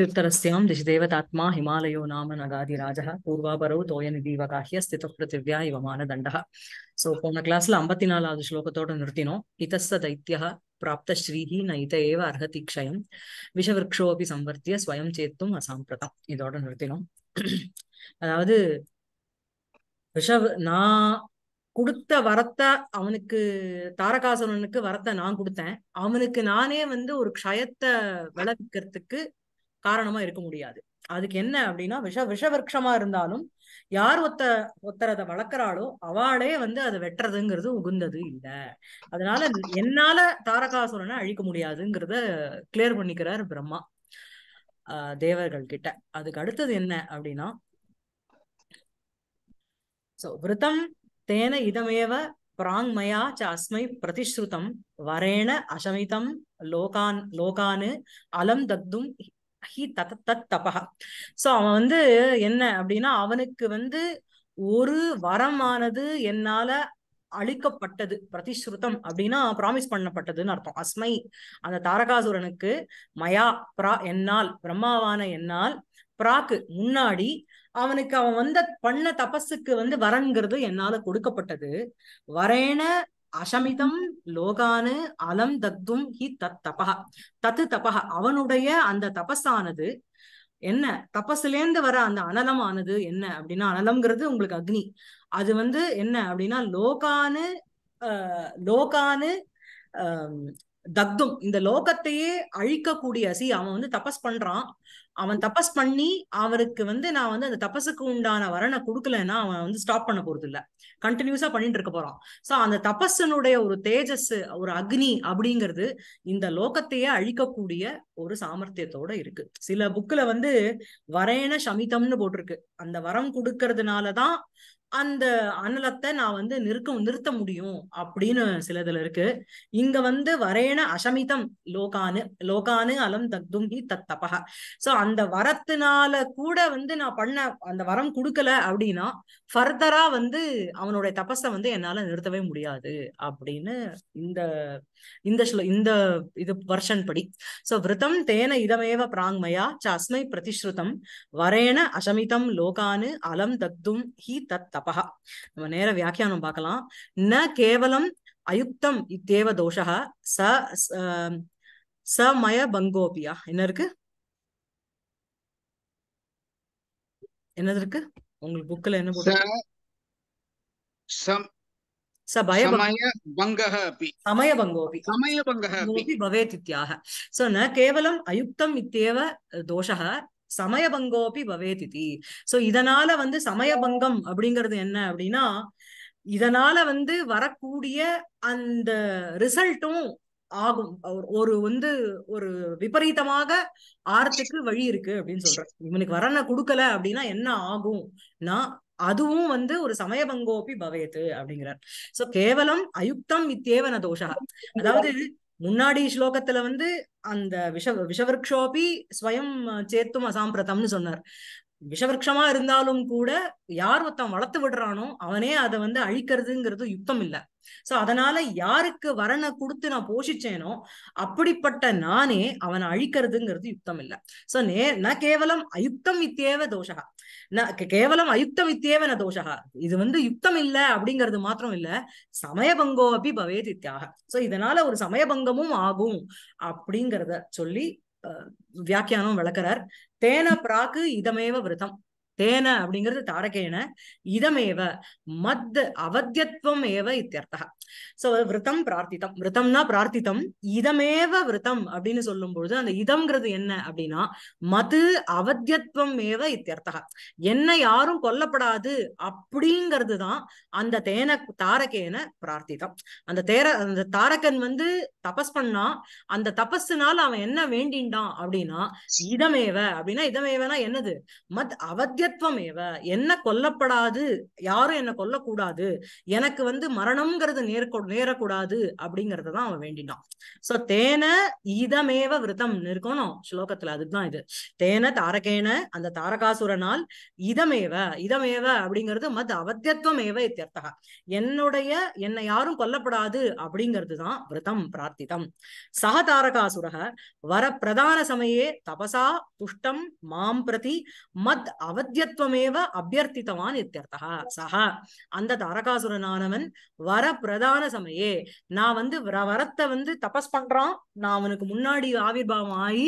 திருத்தரஸ்யாம் திஷிதேவதாத்மா ஹிமாலயோ நாம நகாதி ராஜா பூர்வாபரோ தோயநிதி வகாஹிய ஸ்தித பிருத்திவ்யா இவமான தண்டகா சோ போன கிளாஸ்ல ஐம்பத்தி நாலாவது ஸ்லோகத்தோட நிறுத்தினோம் இத்தஸ்த தைத்தியா பிராப்த ஸ்ரீஹி ந இத ஏவ அர்ஹதி க்ஷயம் விஷவிருக்ஷோபி சம்வர்த்திய ஸ்வயம் சேத்தும் அசாம்பிரதம் இதோட நிறுத்தினோம் அதாவது விஷவ நான் கொடுத்த வரத்தை அவனுக்கு தாரகாசுரனுக்கு வரத்தை நான் கொடுத்தேன் அவனுக்கு நானே வந்து ஒரு க்ஷயத்தை விளைவிக்கிறதுக்கு காரணமா இருக்க முடியாது அதுக்கு என்ன அப்படின்னா விஷ விஷவருஷமா இருந்தாலும் யார் ஒத்த ஒத்தரதை அதை வளர்க்குறாளோ அவளே வந்து அதை வெட்டுறதுங்கிறது உகுந்தது இல்லை அதனால என்னால தாரகாசுரனை அழிக்க முடியாதுங்கிறத கிளியர் பண்ணிக்கிறார் பிரம்மா தேவர்கள் கிட்ட அதுக்கு அடுத்தது என்ன அப்படின்னா சோ விரதம் தேன இதமேவ பிராங்மயா சஸ்மை பிரதிஷ்ருதம் வரேன அசமிதம் லோகான் லோகானு அலம் தக்தும் ஹி தத தத் சோ அவன் வந்து என்ன அப்படின்னா அவனுக்கு வந்து ஒரு வரமானது என்னால அழிக்கப்பட்டது பிரதிஸ்ருதம் அப்படின்னா ப்ராமிஸ் பண்ணப்பட்டதுன்னு அர்த்தம் அஸ்மை அந்த தாரகாசுரனுக்கு மயா பிரா என்னால் பிரம்மாவான என்னால் பிராக்கு முன்னாடி அவனுக்கு அவன் வந்த பண்ண தபஸுக்கு வந்து வரங்கிறது என்னால கொடுக்கப்பட்டது வரேன அசமிதம் லோகானு அலம் தத்தும் ஹி தத் தபா தத்து தபா அவனுடைய அந்த தபஸானது என்ன தபஸ்லேருந்து வர அந்த அனலம் ஆனது என்ன அப்படின்னா அனலம்ங்கிறது உங்களுக்கு அக்னி அது வந்து என்ன அப்படின்னா லோகானு லோகானு தக்தும் இந்த லோகத்தையே அழிக்கக்கூடிய சி அவன் வந்து தபஸ் பண்றான் அவன் தபஸ் பண்ணி அவருக்கு வந்து நான் வந்து அந்த தபஸுக்கு உண்டான வரனை கொடுக்கலன்னா அவன் வந்து ஸ்டாப் பண்ண போறது இல்ல கண்டினியூஸா பண்ணிட்டு இருக்க போறான் சோ அந்த தபஸனுடைய ஒரு தேஜஸ் ஒரு அக்னி அப்படிங்கிறது இந்த லோகத்தையே அழிக்கக்கூடிய ஒரு சாமர்த்தியத்தோட இருக்கு சில புக்ல வந்து வரேன சமிதம்னு போட்டிருக்கு அந்த வரம் கொடுக்கறதுனாலதான் அந்த அனலத்தை நான் வந்து நிறுக்க நிறுத்த முடியும் அப்படின்னு சிலதுல இருக்கு இங்க வந்து வரையண அசமிதம் லோகானு லோகானு அலம் தக்தும் ஹி தத்தபக சோ அந்த வரத்தினால கூட வந்து நான் பண்ண அந்த வரம் கொடுக்கல அப்படின்னா ஃபர்தரா வந்து அவனுடைய தபஸை வந்து என்னால நிறுத்தவே முடியாது அப்படின்னு இந்த இந்த இந்த இது வருஷன் படி சோ விரதம் தேன இதமேவ பிராங்மயா சஸ்மை பிரதிஸ்ருதம் வரேன அசமிதம் லோகானு அலம் தத்தும் ஹி தத் தபா நம்ம நேர வியாக்கியானம் பார்க்கலாம் ந கேவலம் அயுக்தம் இத்தேவ தோஷா ச ச மய பங்கோபியா என்ன இருக்கு என்னது இருக்கு உங்களுக்கு புக்ல என்ன போட்டு ச பயபங்கः अपि समयभङ्गोऽपि समयभङ्गः சமயபங்கோபி பவேத் இது சோ இதனால வந்து சமயபங்கம் அப்படிங்கிறது என்ன அப்படின்னா இதனால வந்து வரக்கூடிய அந்த ரிசல்ட்டும் ஆகும் ஒரு வந்து ஒரு விபரீதமாக ஆர்த்துக்கு வழி இருக்கு அப்படின்னு சொல்றேன் இவனுக்கு வரனை கொடுக்கல அப்படின்னா என்ன ஆகும்னா அதுவும் வந்து ஒரு சமயபங்கோபி பவேத்து அப்படிங்கிறார் சோ கேவலம் அயுக்தம் இத்தேவன தோஷா அதாவது முன்னாடி ஸ்லோகத்துல வந்து அந்த விஷ விஷவருக்ஷோபி ஸ்வயம் சேத்தும் அசாம்பிரதம்னு சொன்னார் விஷவருஷமா இருந்தாலும் கூட யார் ஒருத்தன் வளர்த்து விடுறானோ அவனே அதை வந்து அழிக்கிறதுங்கிறது யுத்தம் இல்லை சோ அதனால யாருக்கு வரனை கொடுத்து நான் போஷிச்சேனோ அப்படிப்பட்ட நானே அவனை அழிக்கிறதுங்கிறது யுத்தம் இல்ல சோ நே நான் கேவலம் அயுக்தம் இத்தேவ தோஷகா நான் கேவலம் அயுக்தம் இத்தேவ தோஷகா இது வந்து யுக்தம் இல்ல அப்படிங்கிறது மாத்திரம் இல்ல சமயபங்கோ அப்படி பவேத் இத்தியாக சோ இதனால ஒரு சமயபங்கமும் ஆகும் அப்படிங்கிறத சொல்லி வியாக்கியானம் விளக்குறார் தேன பிராக்கு இதமேவ விரதம் தேன அப்படிங்கிறது தாரகேன இதமேவ மத் அவத்தியத்துவம் ஏவ இத்தியர்த்தகா சோ விரதம் பிரார்த்தித்தம் விரதம்னா பிரார்த்தித்தம் இதமேவ விரதம் அப்படின்னு சொல்லும்பொழுது அந்த இதம்ங்கிறது என்ன அப்படின்னா மது அவத்தியத்துவம் ஏவ இத்தியர்த்தக என்ன யாரும் கொல்லப்படாது அப்படிங்கிறது தான் அந்த தேன தாரகேன பிரார்த்தித்தம் அந்த தேர அந்த தாரகன் வந்து தபஸ் பண்ணா அந்த தபஸ்னால அவன் என்ன வேண்டின்றான் அப்படின்னா இதமேவ அப்படின்னா இதமேவனா என்னது மத் அவத்தியத்துவம் ஏவ என்ன கொல்லப்படாது யாரும் என்ன கொல்லக்கூடாது எனக்கு வந்து மரணம்ங்கிறது நேர் நேரக்கூடாது அப்படிங்கறத தான் அவன் வேண்டினான் சோ தேன இதமேவ விரதம் நிற்கணும் ஸ்லோகத்துல அதுதான் இது தேன தாரகேன அந்த தாரகாசுரனால் இதமேவ இதமேவ அப்படிங்கிறது மத் அவத்தியத்துவம் ஏவ இத்தியர்த்தகா என்னுடைய என்னை யாரும் கொல்லப்படாது அப்படிங்கிறது தான் விரதம் பிரார்த்திதம் சக தாரகாசுரக வர பிரதான சமயே தபசா துஷ்டம் மாம் பிரதி மத் அவத்தியத்துவமேவ அபியர்த்தித்தவான் இத்தியர்த்தகா சக அந்த தாரகாசுரனானவன் வர பிரதான பிரதான சமையே நான் வந்து வரத்தை வந்து தபஸ் பண்றான் நான் அவனுக்கு முன்னாடி ஆவிர்வாவம் ஆகி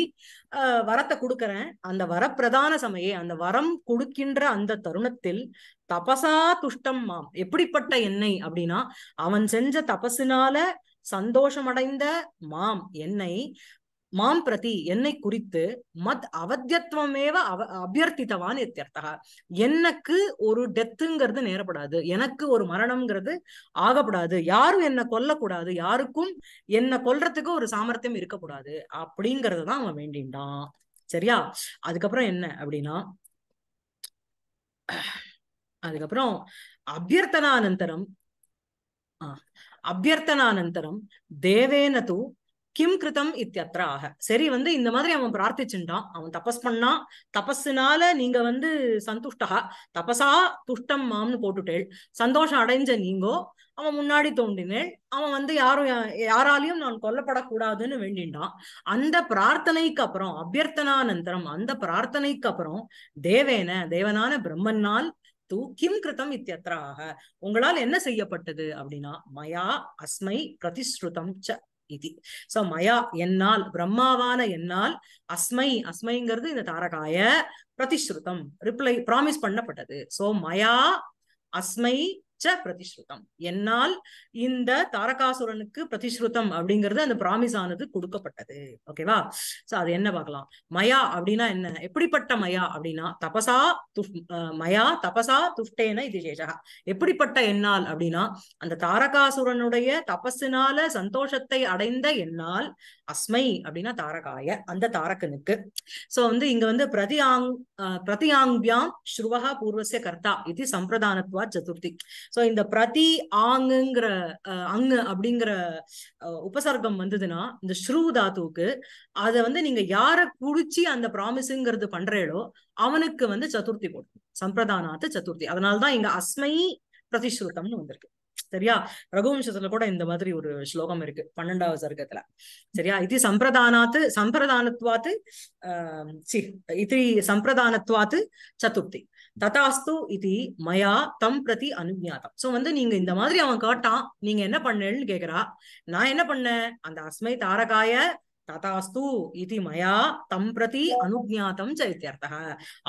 வரத்தை கொடுக்கறேன் அந்த வர பிரதான சமயே அந்த வரம் கொடுக்கின்ற அந்த தருணத்தில் தபசா துஷ்டம் மாம் எப்படிப்பட்ட என்னை அப்படின்னா அவன் செஞ்ச தபசினால சந்தோஷமடைந்த மாம் என்னை மாம் பிரதி என்னை குறித்து மத் அவத்தியத்வமேவ அவ அபியர்த்தித்தவான் எத்தியர்த்தா எனக்கு ஒரு டெத்துங்கிறது நேரப்படாது எனக்கு ஒரு மரணம்ங்கிறது ஆகப்படாது யாரும் என்னை கொல்லக்கூடாது யாருக்கும் என்னை கொல்றதுக்கு ஒரு சாமர்த்தியம் இருக்கக்கூடாது அப்படிங்கறது தான் அவன் வேண்டின்றான் சரியா அதுக்கப்புறம் என்ன அப்படின்னா அதுக்கப்புறம் அபியர்த்தனானந்தரம் அபியர்த்தனானந்தரம் தேவேனது கிம் கிருதம் இத்தியத்திர ஆக சரி வந்து இந்த மாதிரி அவன் பிரார்த்திச்சுட்டான் அவன் தபஸ் பண்ணான் தபஸ்னால நீங்க வந்து சந்துஷ்டா தபசா துஷ்டம் மாம்னு போட்டுட்டேள் சந்தோஷம் அடைஞ்ச நீங்கோ அவன் முன்னாடி தோண்டினேன் அவன் வந்து யாரும் யாராலையும் நான் கொல்லப்படக்கூடாதுன்னு வேண்டின்றான் அந்த பிரார்த்தனைக்கு அப்புறம் அபியர்த்தனானந்தரம் அந்த பிரார்த்தனைக்கு அப்புறம் தேவேன தேவனான பிரம்மனால் தூ கிம் கிருதம் ஆக உங்களால் என்ன செய்யப்பட்டது அப்படின்னா மயா அஸ்மை பிரதிஸ்ருதம் ச இது சோ மயா என்னால் பிரம்மாவான என்னால் அஸ்மை அஸ்மைங்கிறது இந்த தாரகாய பிரதிஸ்ருதம் ரிப்ளை ப்ராமிஸ் பண்ணப்பட்டது சோ மயா அஸ்மை ச பிரதிஸ்ருதம் என்னால் இந்த தாரகாசுரனுக்கு பிரதிஸ்ருதம் அப்படிங்கிறது அந்த பிராமிஸ் ஆனது கொடுக்கப்பட்டது ஓகேவா சோ அது என்ன பார்க்கலாம் மயா அப்படின்னா என்ன எப்படிப்பட்ட மயா அப்படின்னா தபசா துப் மயா தபசா துஷ்டேன இது ஜேஷகா எப்படிப்பட்ட என்னால் அப்படின்னா அந்த தாரகாசுரனுடைய தபசினால சந்தோஷத்தை அடைந்த என்னால் அஸ்மை அப்படின்னா தாரகாய அந்த தாரகனுக்கு சோ வந்து இங்க வந்து பிரதியாங் பிரதியாங்பியாம் ஸ்ருவகா பூர்வசிய கர்த்தா இது சம்பிரதானத்வா சதுர்த்தி சோ இந்த பிரதி ஆங்குங்கிற அங்கு அப்படிங்கிற உபசர்க்கம் வந்ததுன்னா இந்த ஸ்ரூ தாத்துவுக்கு அதை வந்து நீங்க யார குடிச்சி அந்த ப்ராமிஸுங்கிறது பண்றீங்களோ அவனுக்கு வந்து சதுர்த்தி போடணும் சம்பிரதானாத்து சதுர்த்தி அதனால்தான் இங்க அஸ்மை பிரதிஸ்ருத்தம்னு வந்திருக்கு சரியா ரகுவம்சத்துல கூட இந்த மாதிரி ஒரு ஸ்லோகம் இருக்கு பன்னெண்டாவது சர்க்கத்துல சரியா இது சம்பிரதானாத்து சம்பிரதானத்வாத்து சி இது சம்பிரதானத்வாத்து சதுர்த்தி ததாஸ்து இது மயா தம் பிரதி அனுஜாதம் சோ வந்து நீங்க இந்த மாதிரி அவன் கேட்டான் நீங்க என்ன பண்ணுன்னு கேக்குறா நான் என்ன பண்ணேன் அந்த அஸ்மை தாரகாய ததாஸ்து இது மயா தம் பிரதி அனுஜாத்தம் சைத்தியர்த்தக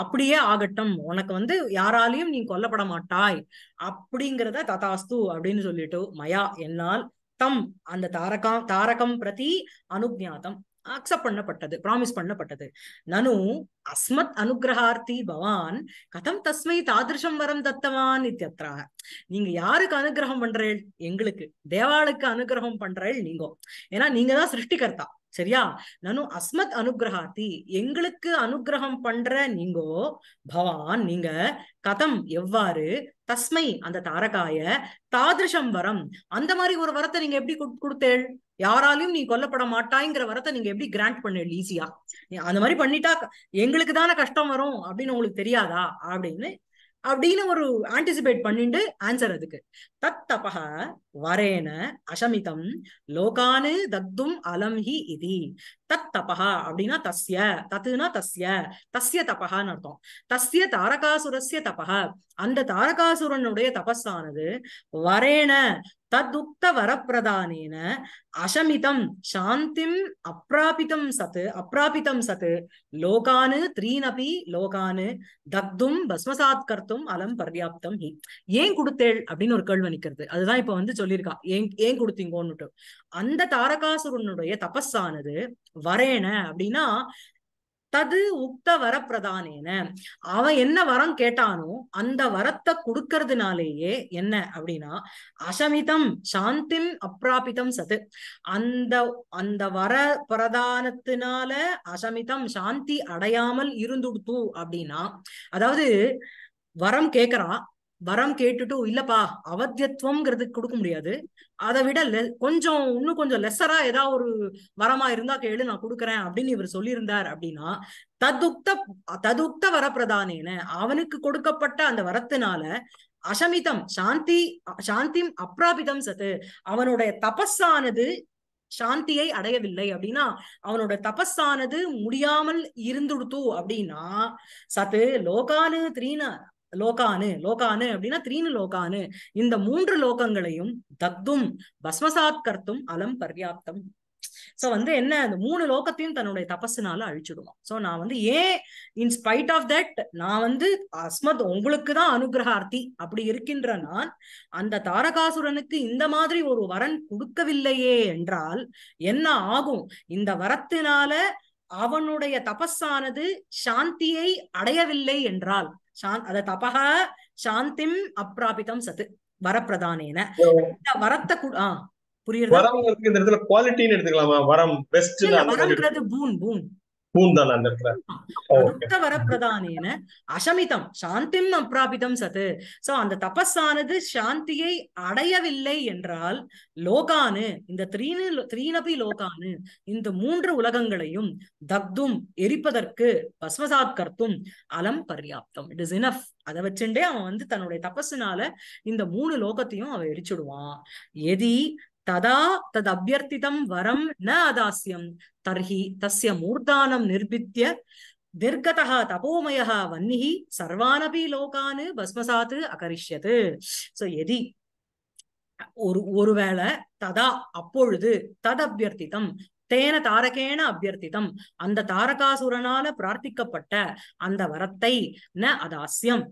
அப்படியே ஆகட்டும் உனக்கு வந்து யாராலையும் நீ கொல்லப்பட மாட்டாய் அப்படிங்கிறத ததாஸ்து அப்படின்னு சொல்லிட்டு மயா என்னால் தம் அந்த தாரகம் தாரகம் பிரதி அனுஜாத்தம் அக்செப்ட் பண்ணப்பட்டது ப்ராமிஸ் பண்ணப்பட்டது நனு அஸ்மத் அனுகிரகார்த்தி பவான் கதம் தஸ்மை தாதிருஷம் வரம் தத்தவான் இத்தியத்ராக நீங்க யாருக்கு அனுகிரகம் பண்றேள் எங்களுக்கு தேவாளுக்கு அனுகிரகம் பண்றேள் நீங்க ஏன்னா நீங்க தான் சிருஷ்டிகர்த்தா சரியா நனு அஸ்மத் அனுகிரகாத்தி எங்களுக்கு அனுகிரகம் பண்ற நீங்கோ பவான் நீங்க கதம் எவ்வாறு தஸ்மை அந்த தாரகாய தாதிருஷம் வரம் அந்த மாதிரி ஒரு வரத்தை நீங்க எப்படி கொடுத்தேள் யாராலையும் நீ கொல்லப்பட மாட்டாய்ங்கிற வரத்தை நீங்க எப்படி கிராண்ட் பண்ணேள் ஈஸியா அந்த மாதிரி பண்ணிட்டா எங்களுக்கு தானே கஷ்டம் வரும் அப்படின்னு உங்களுக்கு தெரியாதா அப்படின்னு அப்படின்னு ஒரு ஆன்டிசிபேட் பண்ணிட்டு ஆன்சர் அதுக்கு தத் தபக வரேன அசமிதம் லோகானு தத்தும் அலம் ஹி இதி தத் தபகா அப்படின்னா தஸ்ய தத்துனா தஸ்ய தஸ்ய தபகான்னு அர்த்தம் தஸ்ய தாரகாசுரஸ்ய தபக அந்த தாரகாசுரனுடைய தபஸானது வரேன ததுக்த வரப்பிரதானேன அசமிதம் சாந்திம் அப்ராபிதம் சத்து அப்ராபிதம் சத்து லோகானு த்ரீனபி லோகானு தக்தும் பஸ்மசாத் கர்த்தும் அலம் பர்யாப்தம் ஹி ஏன் கொடுத்தேள் அப்படின்னு ஒரு கேள்வி நிற்கிறது அதுதான் இப்ப வந்து சொல்லியிருக்கா ஏன் ஏன் கொடுத்தீங்கோன்னுட்டு அந்த தாரகாசுரனுடைய தபஸானது வரேன அப்படின்னா தது உக்த வர பிரதானேன அவன் என்ன வரம் கேட்டானோ அந்த வரத்தை கொடுக்கறதுனாலேயே என்ன அப்படின்னா அசமிதம் சாந்தி அப்பிராபிதம் சது அந்த அந்த வர பிரதானத்தினால அசமிதம் சாந்தி அடையாமல் இருந்துடுத்து அப்படின்னா அதாவது வரம் கேட்கறான் வரம் கேட்டுட்டு இல்லப்பா அவத்தியத்துவம்ங்கிறது கொடுக்க முடியாது அதை விட லெ கொஞ்சம் இன்னும் கொஞ்சம் லெஸரா ஏதாவது ஒரு வரமா இருந்தா கேளு நான் கொடுக்குறேன் அப்படின்னு இவர் சொல்லியிருந்தார் அப்படின்னா ததுக்த ததுக்த வரப்பிரதானேன அவனுக்கு கொடுக்கப்பட்ட அந்த வரத்தினால அசமிதம் சாந்தி சாந்திம் அப்ராபிதம் சத்து அவனுடைய தபஸானது சாந்தியை அடையவில்லை அப்படின்னா அவனோட தபஸானது முடியாமல் இருந்துடுத்து அப்படின்னா சத்து லோகானு த்ரீன லோகானு லோகானு அப்படின்னா த்ரீனு லோகானு இந்த மூன்று லோகங்களையும் தக்தும் பஸ்மசாத் கர்த்தும் அலம் பர்யாப்தம் சோ வந்து என்ன அந்த மூணு லோகத்தையும் தன்னுடைய தபஸுனால அழிச்சிடுவான் சோ நான் வந்து ஏன் இன்ஸ்பைட் ஆஃப் தட் நான் வந்து அஸ்மத் உங்களுக்கு தான் அனுகிரகார்த்தி அப்படி இருக்கின்ற நான் அந்த தாரகாசுரனுக்கு இந்த மாதிரி ஒரு வரன் கொடுக்கவில்லையே என்றால் என்ன ஆகும் இந்த வரத்தினால அவனுடைய தபஸானது சாந்தியை அடையவில்லை என்றால் அத தபா சாந்திம் அப்பிராபிதம் சத்து வரப்பிரதானேன இந்த வரத்தை ஆஹ் புரியுது வரம்ங்கிறது இந்த இடத்துல குவாலிட்டின்னு எடுத்துக்கலாமா வரம் பெஸ்ட் வரம்ங்கிறது பூன் பூன் அசமிதம் சாந்திம் சோ அந்த சாந்தியை அடையவில்லை என்றால் லோகானு இந்த த்ரீனு லோகானு இந்த மூன்று உலகங்களையும் தக்தும் எரிப்பதற்கு பஸ்வசாத் கர்த்தும் அலம் பர்யாப்தம் இட் இஸ் இனஃப் அதை வச்சுட்டே அவன் வந்து தன்னுடைய தபஸுனால இந்த மூணு லோகத்தையும் அவன் எரிச்சுடுவான் எதி ததா தத் அபியர்த்திதம் வரம் ந அதாசியம் தர்ஹி தஸ்ய மூர்தானம் நிர்பித்திய தீர்கதா தபோமய வன்னிஹி சர்வானபி லோகானு பஸ்மசாத்து அகரிஷ்யது சோ எதி ஒரு ஒருவேளை ததா அப்பொழுது தத் அபியர்த்திதம் தேன தாரகேன அபியர்த்திதம் அந்த தாரகாசுரனால பிரார்த்திக்கப்பட்ட அந்த வரத்தை ந அதாசியம்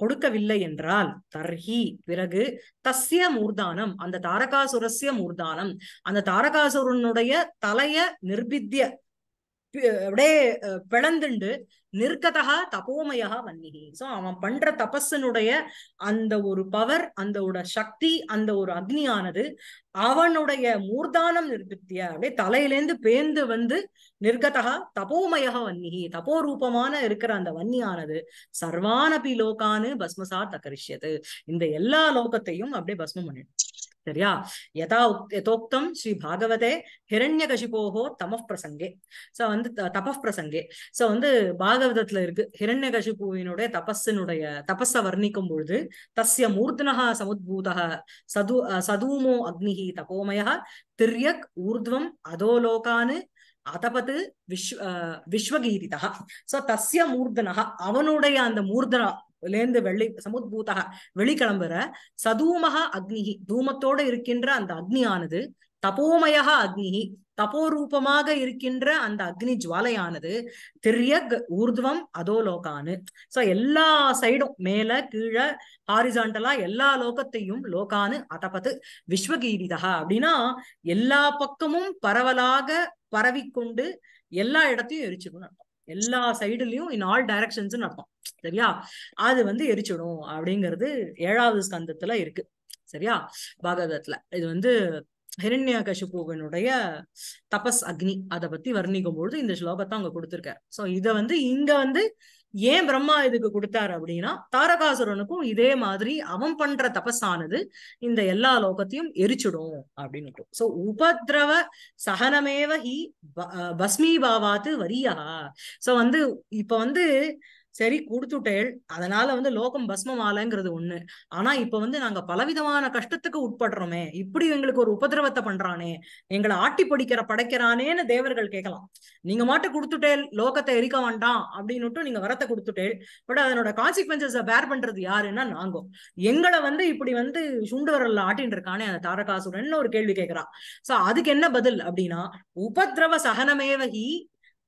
கொடுக்கவில்லை என்றால் தர்ஹி பிறகு தஸ்ய மூர்தானம் அந்த தாரகாசுரஸ்ய மூர்தானம் அந்த தாரகாசுரனுடைய தலைய நிர்பித்திய அப்படியே பிளந்துண்டு நிற்கதகா தபோமயா வன்னிகி சோ அவன் பண்ற தபஸனுடைய அந்த ஒரு பவர் அந்த ஒரு சக்தி அந்த ஒரு அக்னியானது அவனுடைய மூர்தானம் நிர்பித்தியா அப்படியே தலையிலேந்து பேந்து வந்து நிற்கதா தபோமயா வன்னிகி ரூபமான இருக்கிற அந்த வன்னியானது சர்வானபி லோகான்னு பஸ்மசா தகரிஷியது இந்த எல்லா லோகத்தையும் அப்படியே பஸ்மம் பண்ணிடுச்சு சரியா எதா எதோக்தம் ஸ்ரீ பாகவதே ஹிரண்யகசிபோகோ தமஃப் பிரசங்கே ஸோ வந்து தபஃப் பிரசங்கே ஸோ வந்து பாகவதத்துல இருக்கு ஹிரண்யகசிபுவினுடைய தபஸினுடைய தபஸ வர்ணிக்கும் பொழுது தஸ்ய மூர்தனஹா சமுத்பூதா சது சதூமோ அக்னிஹி தபோமய திரியக் ஊர்துவம் அதோலோகானு அதபத்து விஸ்வ விஸ்வகீதிதா சோ தஸ்ய மூர்தனா அவனுடைய அந்த மூர்தனா இருந்து வெள்ளி சமுத்பூதக வெளிக்கிளம்புற சதூமக அக்னிகி தூமத்தோட இருக்கின்ற அந்த அக்னியானது தபோமய அக்னிகி தபோரூபமாக இருக்கின்ற அந்த அக்னி ஜுவாலையானது திரியக் ஊர்துவம் அதோலோகானு சோ எல்லா சைடும் மேல கீழே ஹாரிசாண்டலா எல்லா லோகத்தையும் லோகானு அதபத்து விஸ்வகீரிதா அப்படின்னா எல்லா பக்கமும் பரவலாக பரவிக்கொண்டு எல்லா இடத்தையும் எரிச்சுக்கணும் எல்லா சைடுலயும் இன் ஆல் டைரக்ஷன்ஸ் அர்த்தம் சரியா அது வந்து எரிச்சிடும் அப்படிங்கிறது ஏழாவது ஸ்கந்தத்துல இருக்கு சரியா பாகவதத்துல இது வந்து ஹிரண்ய கஷிபுவனுடைய தபஸ் அக்னி அதை பத்தி வர்ணிக்கும் பொழுது இந்த ஸ்லோகத்தை அவங்க கொடுத்துருக்காரு சோ இதை வந்து இங்க வந்து ஏன் பிரம்மா இதுக்கு கொடுத்தாரு அப்படின்னா தாரகாசுரனுக்கும் இதே மாதிரி அவன் பண்ற தபஸானது இந்த எல்லா லோகத்தையும் எரிச்சிடும் அப்படின்னு சோ உபதிரவ சகனமேவ ஹி பஸ்மீபாவாத்து வரியா சோ வந்து இப்ப வந்து சரி கொடுத்துட்டேள் அதனால வந்து லோகம் பஸ்மம் ஆலைங்கிறது ஒண்ணு ஆனா இப்ப வந்து நாங்க பலவிதமான கஷ்டத்துக்கு உட்படுறோமே இப்படி எங்களுக்கு ஒரு உபதிரவத்தை பண்றானே எங்களை ஆட்டி படிக்கிற படைக்கிறானேன்னு தேவர்கள் கேட்கலாம் நீங்க மாட்டு கொடுத்துட்டேள் லோகத்தை எரிக்க வேண்டாம் அப்படின்னுட்டு நீங்க வரத்தை கொடுத்துட்டேள் பட் அதனோட கான்சிக்வன்சஸ பேர் பண்றது யாருன்னா நாங்கோ எங்களை வந்து இப்படி வந்து சுண்டு வரல ஆட்டின்னு இருக்கானே அந்த தாரகாசுரன் ஒரு கேள்வி கேட்கிறான் சோ அதுக்கு என்ன பதில் அப்படின்னா உபதிரவ சகனமேவகி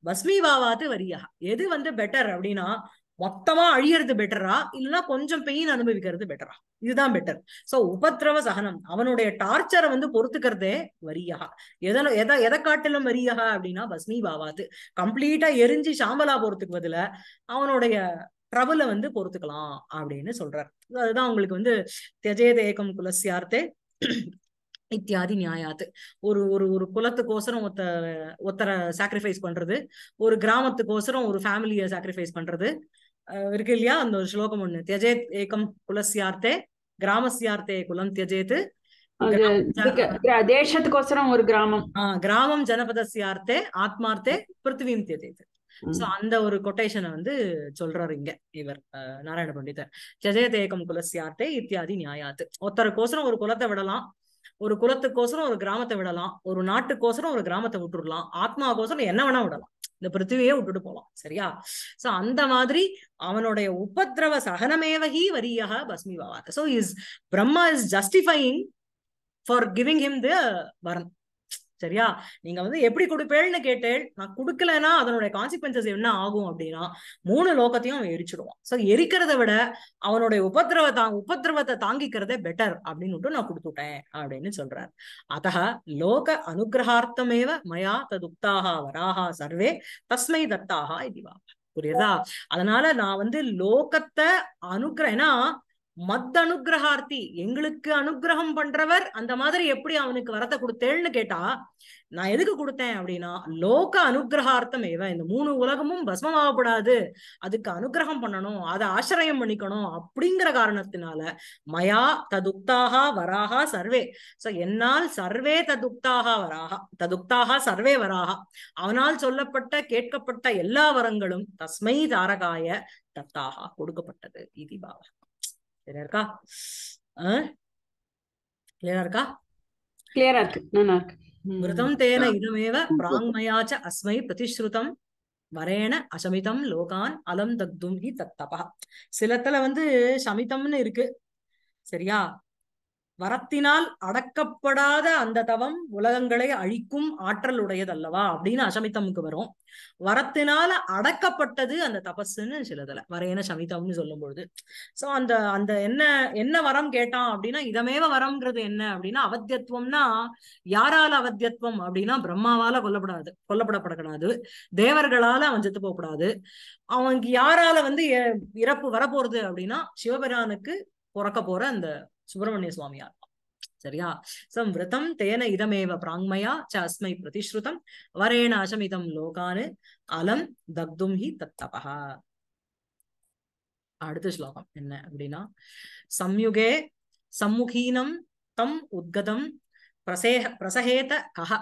பஸ்மீவாவாத்து வரியா எது வந்து பெட்டர் அப்படின்னா மொத்தமா அழியறது பெட்டரா இல்லைன்னா கொஞ்சம் பெயின் அனுபவிக்கிறது பெட்டரா இதுதான் பெட்டர் சோ உபத்திரவ சகனம் அவனுடைய டார்ச்சரை வந்து பொறுத்துக்கிறதே வரியா எதனோ எதை எதை காட்டிலும் வரியா அப்படின்னா பஸ்மி பாவாது கம்ப்ளீட்டா எரிஞ்சு சாம்பலா பொறுத்துக்குவதுல பதில அவனுடைய ட்ரபுல வந்து பொறுத்துக்கலாம் அப்படின்னு சொல்றார் அதுதான் உங்களுக்கு வந்து தெஜேத குலசியார்த்தே இத்தியாதி நியாயாத்து ஒரு ஒரு ஒரு குலத்துக்கோசரம் ஒத்த ஒத்தரை சாக்ரிஃபைஸ் பண்றது ஒரு கிராமத்துக்கோசரம் ஒரு ஃபேமிலிய சாக்ரிஃபைஸ் பண்றது இருக்கு இல்லையா அந்த ஒரு ஸ்லோகம் ஒண்ணு தியஜேத் ஏகம் குலசியார்த்தே கிராமசியார்த்தே குலம் தியஜேத்து தேசத்துக்கோசரம் ஒரு கிராமம் கிராமம் ஜனபதசியார்த்தே ஆத்மார்த்தே பிருத்திவியும் தியஜேத்து சோ அந்த ஒரு கொட்டேஷனை வந்து சொல்றாரு இங்க இவர் நாராயண பண்டிதர் ஜஜயதேகம் குலசியார்த்தே இத்தியாதி நியாயாத்து ஒருத்தருக்கோசரம் ஒரு குலத்தை விடலாம் ஒரு குலத்துக்கோசரம் ஒரு கிராமத்தை விடலாம் ஒரு நாட்டுக்கோசரம் ஒரு கிராமத்தை விட்டுடலாம் ஆத்மாக்கோசரம் என்ன வேணா விடலாம் இந்த பிருத்திவியே விட்டுட்டு போலாம் சரியா சோ அந்த மாதிரி அவனுடைய உபதிரவ சகனமேவகி வரியாக பஸ்மிபாவாத so is Brahma is justifying for giving him the வரன் சரியா நீங்க வந்து எப்படி கொடுப்பேன்னு கேட்டேள் நான் கொடுக்கலன்னா அதனுடைய கான்சிக்வன்சஸ் என்ன ஆகும் அப்படின்னா மூணு லோகத்தையும் அவன் எரிச்சிடுவான் சோ எரிக்கிறத விட அவனுடைய உபதிரவ தா உபத்திரவத்தை தாங்கிக்கிறதே பெட்டர் அப்படின்னு நான் கொடுத்துட்டேன் அப்படின்னு சொல்றாரு அத லோக அனுகிரகார்த்தமேவ மயா ததுக்தாக வராக சர்வே தஸ்மை தத்தாக இதுவா புரியுதா அதனால நான் வந்து லோகத்தை அனுகிரனா மத் அனுகிரகார்த்தி எங்களுக்கு அனுகிரகம் பண்றவர் அந்த மாதிரி எப்படி அவனுக்கு வரத்தை கொடுத்தேன்னு கேட்டா நான் எதுக்கு கொடுத்தேன் அப்படின்னா லோக அனுகிரகார்த்தம் இவன் இந்த மூணு உலகமும் பஸ்மமாகப்படாது அதுக்கு அனுகிரகம் பண்ணணும் அதை ஆசிரியம் பண்ணிக்கணும் அப்படிங்கிற காரணத்தினால மயா ததுக்தாகா வராகா சர்வே சோ என்னால் சர்வே ததுக்தாகா வராகா ததுக்தாகா சர்வே வராகா அவனால் சொல்லப்பட்ட கேட்கப்பட்ட எல்லா வரங்களும் தஸ்மை தாரகாய தத்தாகா கொடுக்கப்பட்டது இதிபாவா இருக்கா கிளியரா இருக்கா கிளியரா இருக்கு நல்லா இருக்கு மிருதம் தேன இதமேவ பிராங்மயாச்ச அஸ்மை பிரதிஸ்ருதம் வரேன அசமிதம் லோகான் அலம் தத்தும் தத்தபா சிலத்துல வந்து சமிதம்னு இருக்கு சரியா வரத்தினால் அடக்கப்படாத அந்த தவம் உலகங்களை அழிக்கும் ஆற்றல் உடையதல்லவா அப்படின்னு அசமித்தமுக்கு வரும் வரத்தினால அடக்கப்பட்டது அந்த தபஸ்ன்னு சிலதுல வரையன சமிதம்னு சொல்லும் பொழுது சோ அந்த அந்த என்ன என்ன வரம் கேட்டான் அப்படின்னா இதமேவ வரம்ங்கிறது என்ன அப்படின்னா அவத்தியத்துவம்னா யாரால அவத்தியத்துவம் அப்படின்னா பிரம்மாவால கொல்லப்படாது கொல்லப்படப்படக்கூடாது தேவர்களால அவன் செத்து போகப்படாது அவனுக்கு யாரால வந்து இறப்பு வரப்போறது அப்படின்னா சிவபெருமானுக்கு பிறக்க போற அந்த சுப்பிரமணிய சுவாமியார் சரியா சம் விரதம் தேன இதமேவ பிராங்மயா ச அஸ்மை பிரதிஸ்ருதம் வரேன அசமிதம் லோகானு அலம் தக்தும் ஹி தத்தபா அடுத்த ஸ்லோகம் என்ன அப்படின்னா சம்யுகே சம்முகீனம் தம் உத்கதம் பிரசேக பிரசஹேத கஹ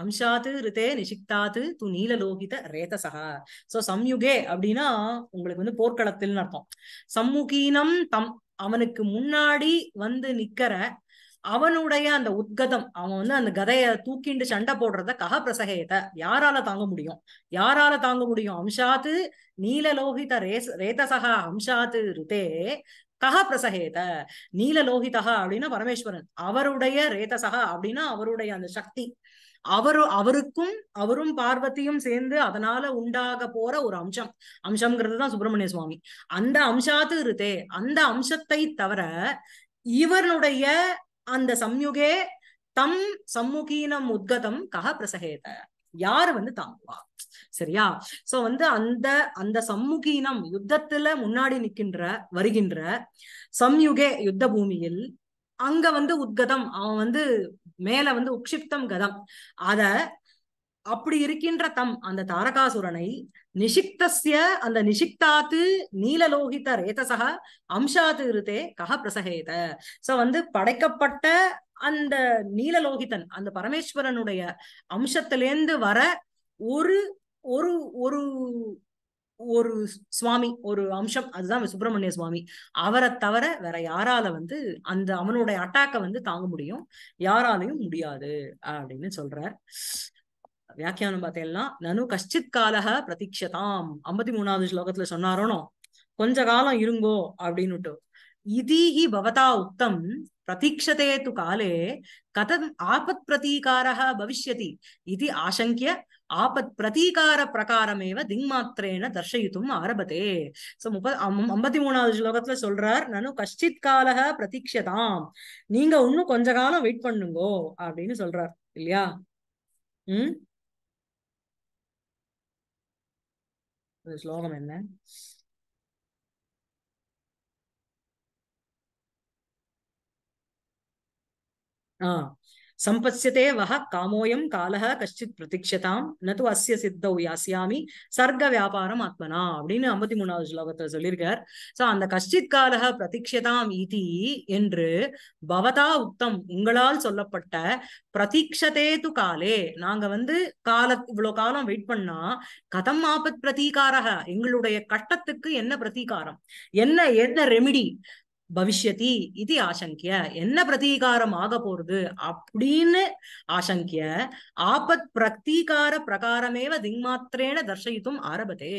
அம்சாத்து ரிதே நிஷிக்தாத்து து நீலலோகித ரேதசகா சோ சம்யுகே அப்படின்னா உங்களுக்கு வந்து போர்க்களத்தில் அர்த்தம் சம்முகீனம் தம் அவனுக்கு முன்னாடி வந்து நிக்கிற அவனுடைய அந்த உத்கதம் அவன் வந்து அந்த கதைய தூக்கிண்டு சண்டை போடுறத கக பிரசகேத யாரால தாங்க முடியும் யாரால தாங்க முடியும் அம்சாத்து லோகித ரேச ரேதசகா அம்சாத்து ருதே கஹ பிரசகேத லோகிதா அப்படின்னா பரமேஸ்வரன் அவருடைய ரேதசகா அப்படின்னா அவருடைய அந்த சக்தி அவரு அவருக்கும் அவரும் பார்வதியும் சேர்ந்து அதனால உண்டாக போற ஒரு அம்சம் அம்சம்ங்கிறது தான் சுப்பிரமணிய சுவாமி அந்த அம்சாத்து இருத்தே அந்த அம்சத்தை தவிர இவருடைய அந்த சம்யுகே தம் சம்முகீனம் உத்கதம் கக பிரசகேத யாரு வந்து தாங்குவா சரியா சோ வந்து அந்த அந்த சம்முகீனம் யுத்தத்துல முன்னாடி நிக்கின்ற வருகின்ற சம்யுகே யுத்த பூமியில் அங்க வந்து உத்கதம் அவன் வந்து மேல வந்து உக்ஷிப்தம் கதம் அத அப்படி இருக்கின்ற தம் அந்த தாரகாசுரனை நிஷிக்தசிய அந்த நிஷிக்தாத்து நீலலோகித ரேதசக அம்சாத்து இருத்தே கஹ பிரசகேத சோ வந்து படைக்கப்பட்ட அந்த நீலலோகிதன் அந்த பரமேஸ்வரனுடைய அம்சத்திலேந்து வர ஒரு ஒரு ஒரு ஒரு சுவாமி ஒரு அம்சம் அதுதான் சுப்பிரமணிய சுவாமி அவரை தவிர வேற யாரால வந்து அந்த அவனுடைய அட்டாக்க வந்து தாங்க முடியும் யாராலையும் முடியாது அப்படின்னு சொல்றார் வியாக்கியானம் பார்த்தீங்கன்னா நனு கஷ்டித் காலக பிரதீட்சதாம் ஐம்பத்தி மூணாவது ஸ்லோகத்துல சொன்னாரோனோ கொஞ்ச காலம் இருங்கோ அப்படின்னுட்டு இதீஹி பவதா உக்தம் பிரதீட்சதே து காலே கதம் ஆபத் பிரதீகாரா பவிஷ்யதி இது ஆசங்கிய ஆபத் பிரதீகார பிரகாரமேவ திங்மாத்திரேன தர்ஷயித்தும் ஆரம்பத்தே சோ முப்பது ஐம்பத்தி மூணாவது ஸ்லோகத்துல சொல்றார் நனு கஷ்டித் காலக பிரதீட்சதாம் நீங்க இன்னும் கொஞ்ச காலம் வெயிட் பண்ணுங்கோ அப்படின்னு சொல்றார் இல்லையா உம் ஸ்லோகம் என்ன ஆஹ் சம்பசியதே வஹ காமோயம் காலக கஷ்டித் பிரதீட்சதாம் நது அஸ்ய சித்தௌ யாசியாமி சர்க்க வியாபாரம் ஆத்மனா அப்படின்னு ஐம்பத்தி மூணாவது ஸ்லோகத்துல சொல்லியிருக்கார் சோ அந்த கஷ்டித் காலக பிரதீட்சதாம் இதி என்று பவதா உத்தம் உங்களால் சொல்லப்பட்ட பிரதீக்ஷதே து காலே நாங்க வந்து கால இவ்வளவு காலம் வெயிட் பண்ணா கதம் ஆபத் பிரதீகாரக எங்களுடைய கட்டத்துக்கு என்ன பிரதீகாரம் என்ன என்ன ரெமிடி பவிஷ்யதி இது ஆசங்கிய என்ன பிரதீகாரம் ஆக போறது அப்படின்னு ஆசங்கிய ஆபத் பிரத்தீகார பிரகாரமேவ திங்மாத்திரேன தர்ஷயித்தும் ஆரம்பத்தே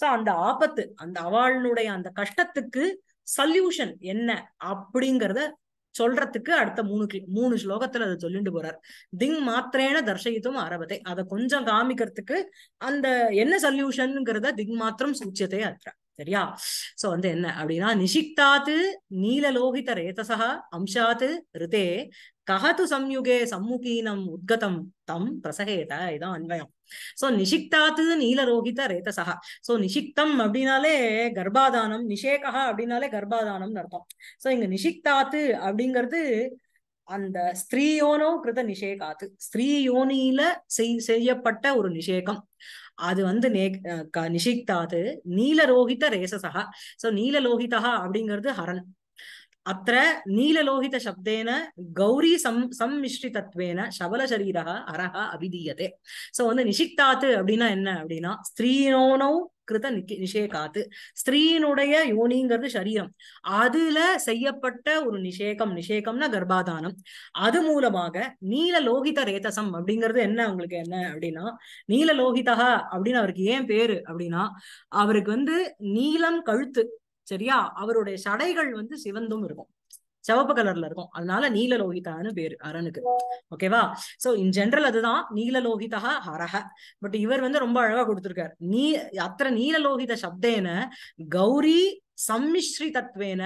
சோ அந்த ஆபத்து அந்த அவாளுடைய அந்த கஷ்டத்துக்கு சல்யூஷன் என்ன அப்படிங்கறத சொல்றதுக்கு அடுத்த மூணு மூணு ஸ்லோகத்துல அதை சொல்லிட்டு போறார் திங் மாத்திரேன தர்சயித்தும் ஆரம்பத்தை அதை கொஞ்சம் காமிக்கிறதுக்கு அந்த என்ன சல்யூஷன்ங்கிறத திங் மாத்திரம் சூச்சியத்தை அற்ற சரியா சோ வந்து என்ன அப்படின்னா நிஷிக்தாத்து நீலலோகித ரேதசா அம்சாத்து ரிதே கஹது சம்யுகே சம்முகீனம் உத்கதம் தம் பிரசகேத இதான் அன்வயம் சோ நிஷிக்தாத்து ரோஹித ரேதசா சோ நிஷிக்தம் அப்படின்னாலே கர்ப்பாதானம் நிஷேகா அப்படின்னாலே கர்ப்பாதானம் அர்த்தம் சோ இங்க நிஷிக்தாத்து அப்படிங்கிறது அந்த ஸ்திரீயோனோ கிருத நிஷேகாத்து ஸ்திரீ யோனியில செய்யப்பட்ட ஒரு நிஷேகம் அது வந்து நே நிஷிக்தாது நீலரோஹித ரேசசகா சோ நீலலோகிதா அப்படிங்கிறது ஹரன் அத்த நீலலோகித சப்தேன கௌரி சம் சம்மிஷ்டிதத்வேன சபல சரீரக அரஹா அபிதீயதே சோ வந்து நிஷிக்தாத்து அப்படின்னா என்ன அப்படின்னா ஸ்திரீனோனோ கிருத நிஷேகாத்து ஸ்திரீனுடைய யோனிங்கிறது சரீரம் அதுல செய்யப்பட்ட ஒரு நிஷேகம் நிஷேகம்னா கர்ப்பாதானம் அது மூலமாக நீல லோகித ரேதசம் அப்படிங்கிறது என்ன அவங்களுக்கு என்ன அப்படின்னா நீல லோகிதா அப்படின்னு அவருக்கு ஏன் பேரு அப்படின்னா அவருக்கு வந்து நீலம் கழுத்து சரியா அவருடைய சடைகள் வந்து சிவந்தும் இருக்கும் சிவப்பு கலர்ல இருக்கும் அதனால நீல லோகிதான்னு பேரு அரனுக்கு ஓகேவா சோ இன் ஜென்ரல் அதுதான் நீல லோகிதா ஹரஹ பட் இவர் வந்து ரொம்ப அழகா கொடுத்திருக்காரு நீ அத்த நீல லோகித சப்தேன கௌரி சம்மிஸ்ரி தத்வேன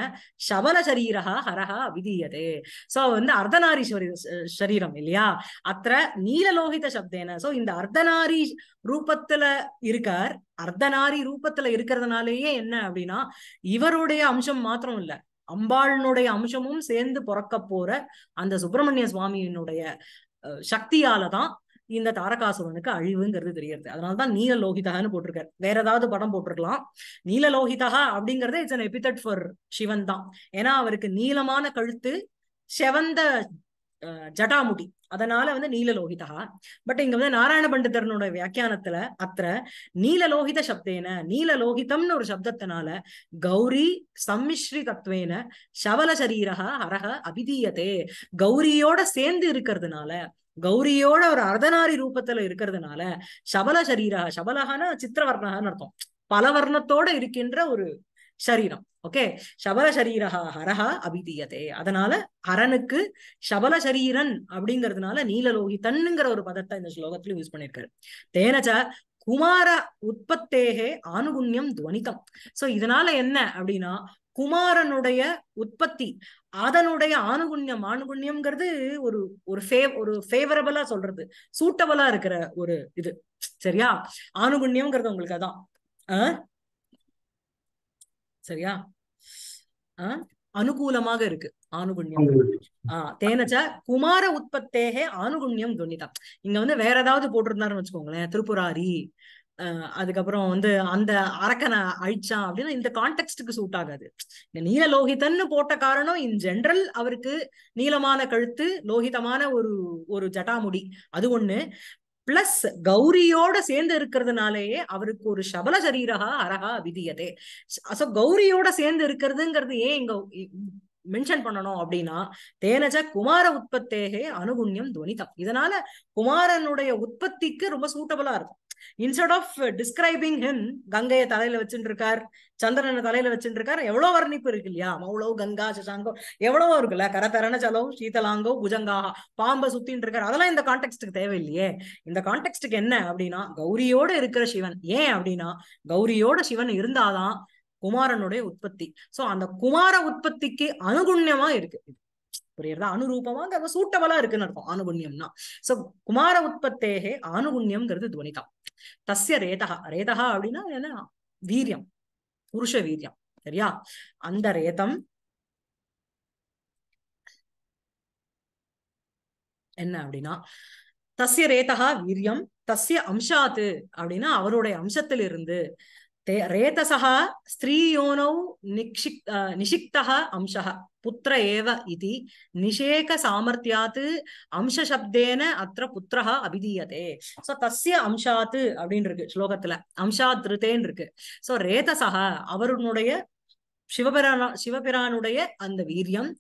சபல சரீரகா ஹரஹா விதீயதே சோ வந்து அர்த்தநாரி சரீரம் இல்லையா அத்த நீலலோகித சப்தேன சோ இந்த அர்த்தநாரி ரூபத்துல இருக்கார் அர்த்தநாரி ரூபத்துல இருக்கிறதுனாலேயே என்ன அப்படின்னா இவருடைய அம்சம் மாத்திரம் இல்ல அம்பாளனுடைய அம்சமும் சேர்ந்து பிறக்க போற அந்த சுப்பிரமணிய சுவாமியினுடைய சக்தியால தான் இந்த தாரகாசுரனுக்கு அழிவுங்கிறது தெரியுது அதனாலதான் நீல லோகிதான்னு போட்டிருக்காரு வேற ஏதாவது படம் போட்டிருக்கலாம் நீல லோகிதா அப்படிங்கறது it's an epithet for Sivan தான் ஏன்னா அவருக்கு நீளமான கழுத்து செவந்த ஜட்டாமுடி அதனால வந்து நீலலோகிதா பட் இங்க வந்து நாராயண பண்டிதரனோட வியாக்கியானத்துல அத்த நீலலோகித சப்தேன நீலலோகிதம்னு ஒரு சப்தத்தினால கௌரி சம்மிஸ்ரி தத்துவேன சவல சரீரகா அரக அபிதீயத்தே கௌரியோட சேர்ந்து இருக்கிறதுனால கௌரியோட ஒரு அர்தனாரி ரூபத்துல இருக்கிறதுனால சபல சரீரகா சபலகான சித்திரவர்ணகான்னு அர்த்தம் பலவர்ணத்தோட இருக்கின்ற ஒரு சரீரம் ஓகே சபல சரீரஹா ஹரஹா அபிதீயதே அதனால ஹரனுக்கு சபல சரீரன் அப்படிங்கிறதுனால நீலலோகிதன்னுங்கிற ஒரு பதத்தை இந்த ஸ்லோகத்துல யூஸ் பண்ணியிருக்காரு தேனச்ச குமார உற்பத்தேகே ஆணுகுண்யம் துவனிதம் சோ இதனால என்ன அப்படின்னா குமாரனுடைய உற்பத்தி அதனுடைய ஆணுகுண்யம் ஆணுகுண்யம்ங்கிறது ஒரு ஒரு ஃபே ஒரு ஃபேவரபிளா சொல்றது சூட்டபிளா இருக்கிற ஒரு இது சரியா ஆணுகுண்யம்ங்கிறது உங்களுக்கு அதான் ஆஹ் சரியா ஆஹ் அனுகூலமாக இருக்கு ஆணுகுண்யம் ஆஹ் தேனச்சா குமார உற்பத்தேகே ஆணுகுண்யம் துணிதம் இங்க வந்து வேற ஏதாவது போட்டிருந்தாருன்னு வச்சுக்கோங்களேன் திருப்புராரி அதுக்கப்புறம் வந்து அந்த அரக்கனை அழிச்சான் அப்படின்னா இந்த கான்டெக்ட்டுக்கு சூட் ஆகாது இந்த நீல லோகிதன்னு போட்ட காரணம் இன் ஜென்ரல் அவருக்கு நீளமான கழுத்து லோகிதமான ஒரு ஒரு ஜட்டாமுடி அது ஒண்ணு பிளஸ் கௌரியோட சேர்ந்து இருக்கிறதுனாலேயே அவருக்கு ஒரு சபல சரீரகா அரகா விதியதே சோ கௌரியோட சேர்ந்து இருக்கிறதுங்கிறது ஏன் இங்க மென்ஷன் பண்ணணும் அப்படின்னா தேனஜ குமார உற்பத்தேகே அனுகுண்யம் துவனிதம் இதனால குமாரனுடைய உற்பத்திக்கு ரொம்ப சூட்டபிளா இருக்கும் இன்ஸ்டெட் ஆஃப் டிஸ்கிரைபிங் ஹிம் கங்கையை தலையில வச்சுட்டு இருக்கார் சந்திரனை தலையில வச்சுட்டு இருக்கார் எவ்வளவு வர்ணிப்பு இருக்கு இல்லையா அவ்வளவு கங்கா சசாங்கோ எவ்வளவோ இருக்குல்ல கரதரண சலோ சீதலாங்கோ புஜங்காக பாம்பை சுத்தின்னு இருக்கார் அதெல்லாம் இந்த கான்டெக்ட்டுக்கு தேவையில்லையே இந்த கான்டெக்ட்டுக்கு என்ன அப்படின்னா கௌரியோட இருக்கிற சிவன் ஏன் அப்படின்னா கௌரியோட சிவன் இருந்தாதான் குமாரனுடைய உற்பத்தி சோ அந்த குமார உற்பத்திக்கு அனுகுண்யமா இருக்கு புரியுறதா அனுரூபமாக அவ சூட்டவலா இருக்குன்னு இருக்கும் ஆணுகுண்யம்னா சோ குமார உற்பத்தேகே ஆணுகுண்யம்ங்கிறது துவனிதா தஸ்ய ரேதகா ரேதகா அப்படின்னா என்ன வீரியம் புருஷ வீரியம் சரியா அந்த ரேதம் என்ன அப்படின்னா தஸ்ய ரேதகா வீரியம் தஸ்ய அம்சாத்து அப்படின்னா அவருடைய அம்சத்திலிருந்து ते रेतसः நிஷிக் निक्षिक् निषिक्तः अंशः पुत्र एव நிஷேக சாமர்த்தியாத் अंशशब्देन अत्र पुत्रः अभिधीयते ஸோ தஸ்ய அம்சாத்து அப்படின்னு இருக்கு ஸ்லோகத்துல அம்சாத் ருத்தேன்னு இருக்கு ஸோ ரேதசக அவருடைய சிவபிரான சிவபிரானுடைய அந்த வீரியம்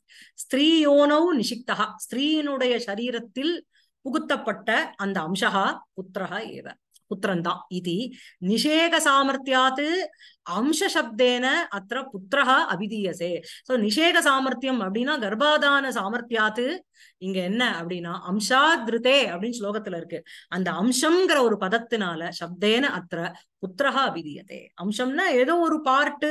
ஸ்திரீயோனௌ நிஷிக்தகா ஸ்திரீயினுடைய சரீரத்தில் புகுத்தப்பட்ட அந்த அம்சகா புத்திரகா ஏவ புத்திரந்தான் இது நிஷேக சாமர்த்தியாத்து அம்சப்தேன அத்த புத்திரஹா அபிதீயசே சோ நிஷேக சாமர்த்தியம் அப்படின்னா கர்ப்பாதான சாமர்த்தியாத்து இங்க என்ன அப்படின்னா அம்சாத்ருதே அப்படின்னு ஸ்லோகத்துல இருக்கு அந்த அம்சம்ங்கிற ஒரு பதத்தினால சப்தேன அத்திர புத்திரகா விதியதே அம்சம்னா ஏதோ ஒரு பாட்டு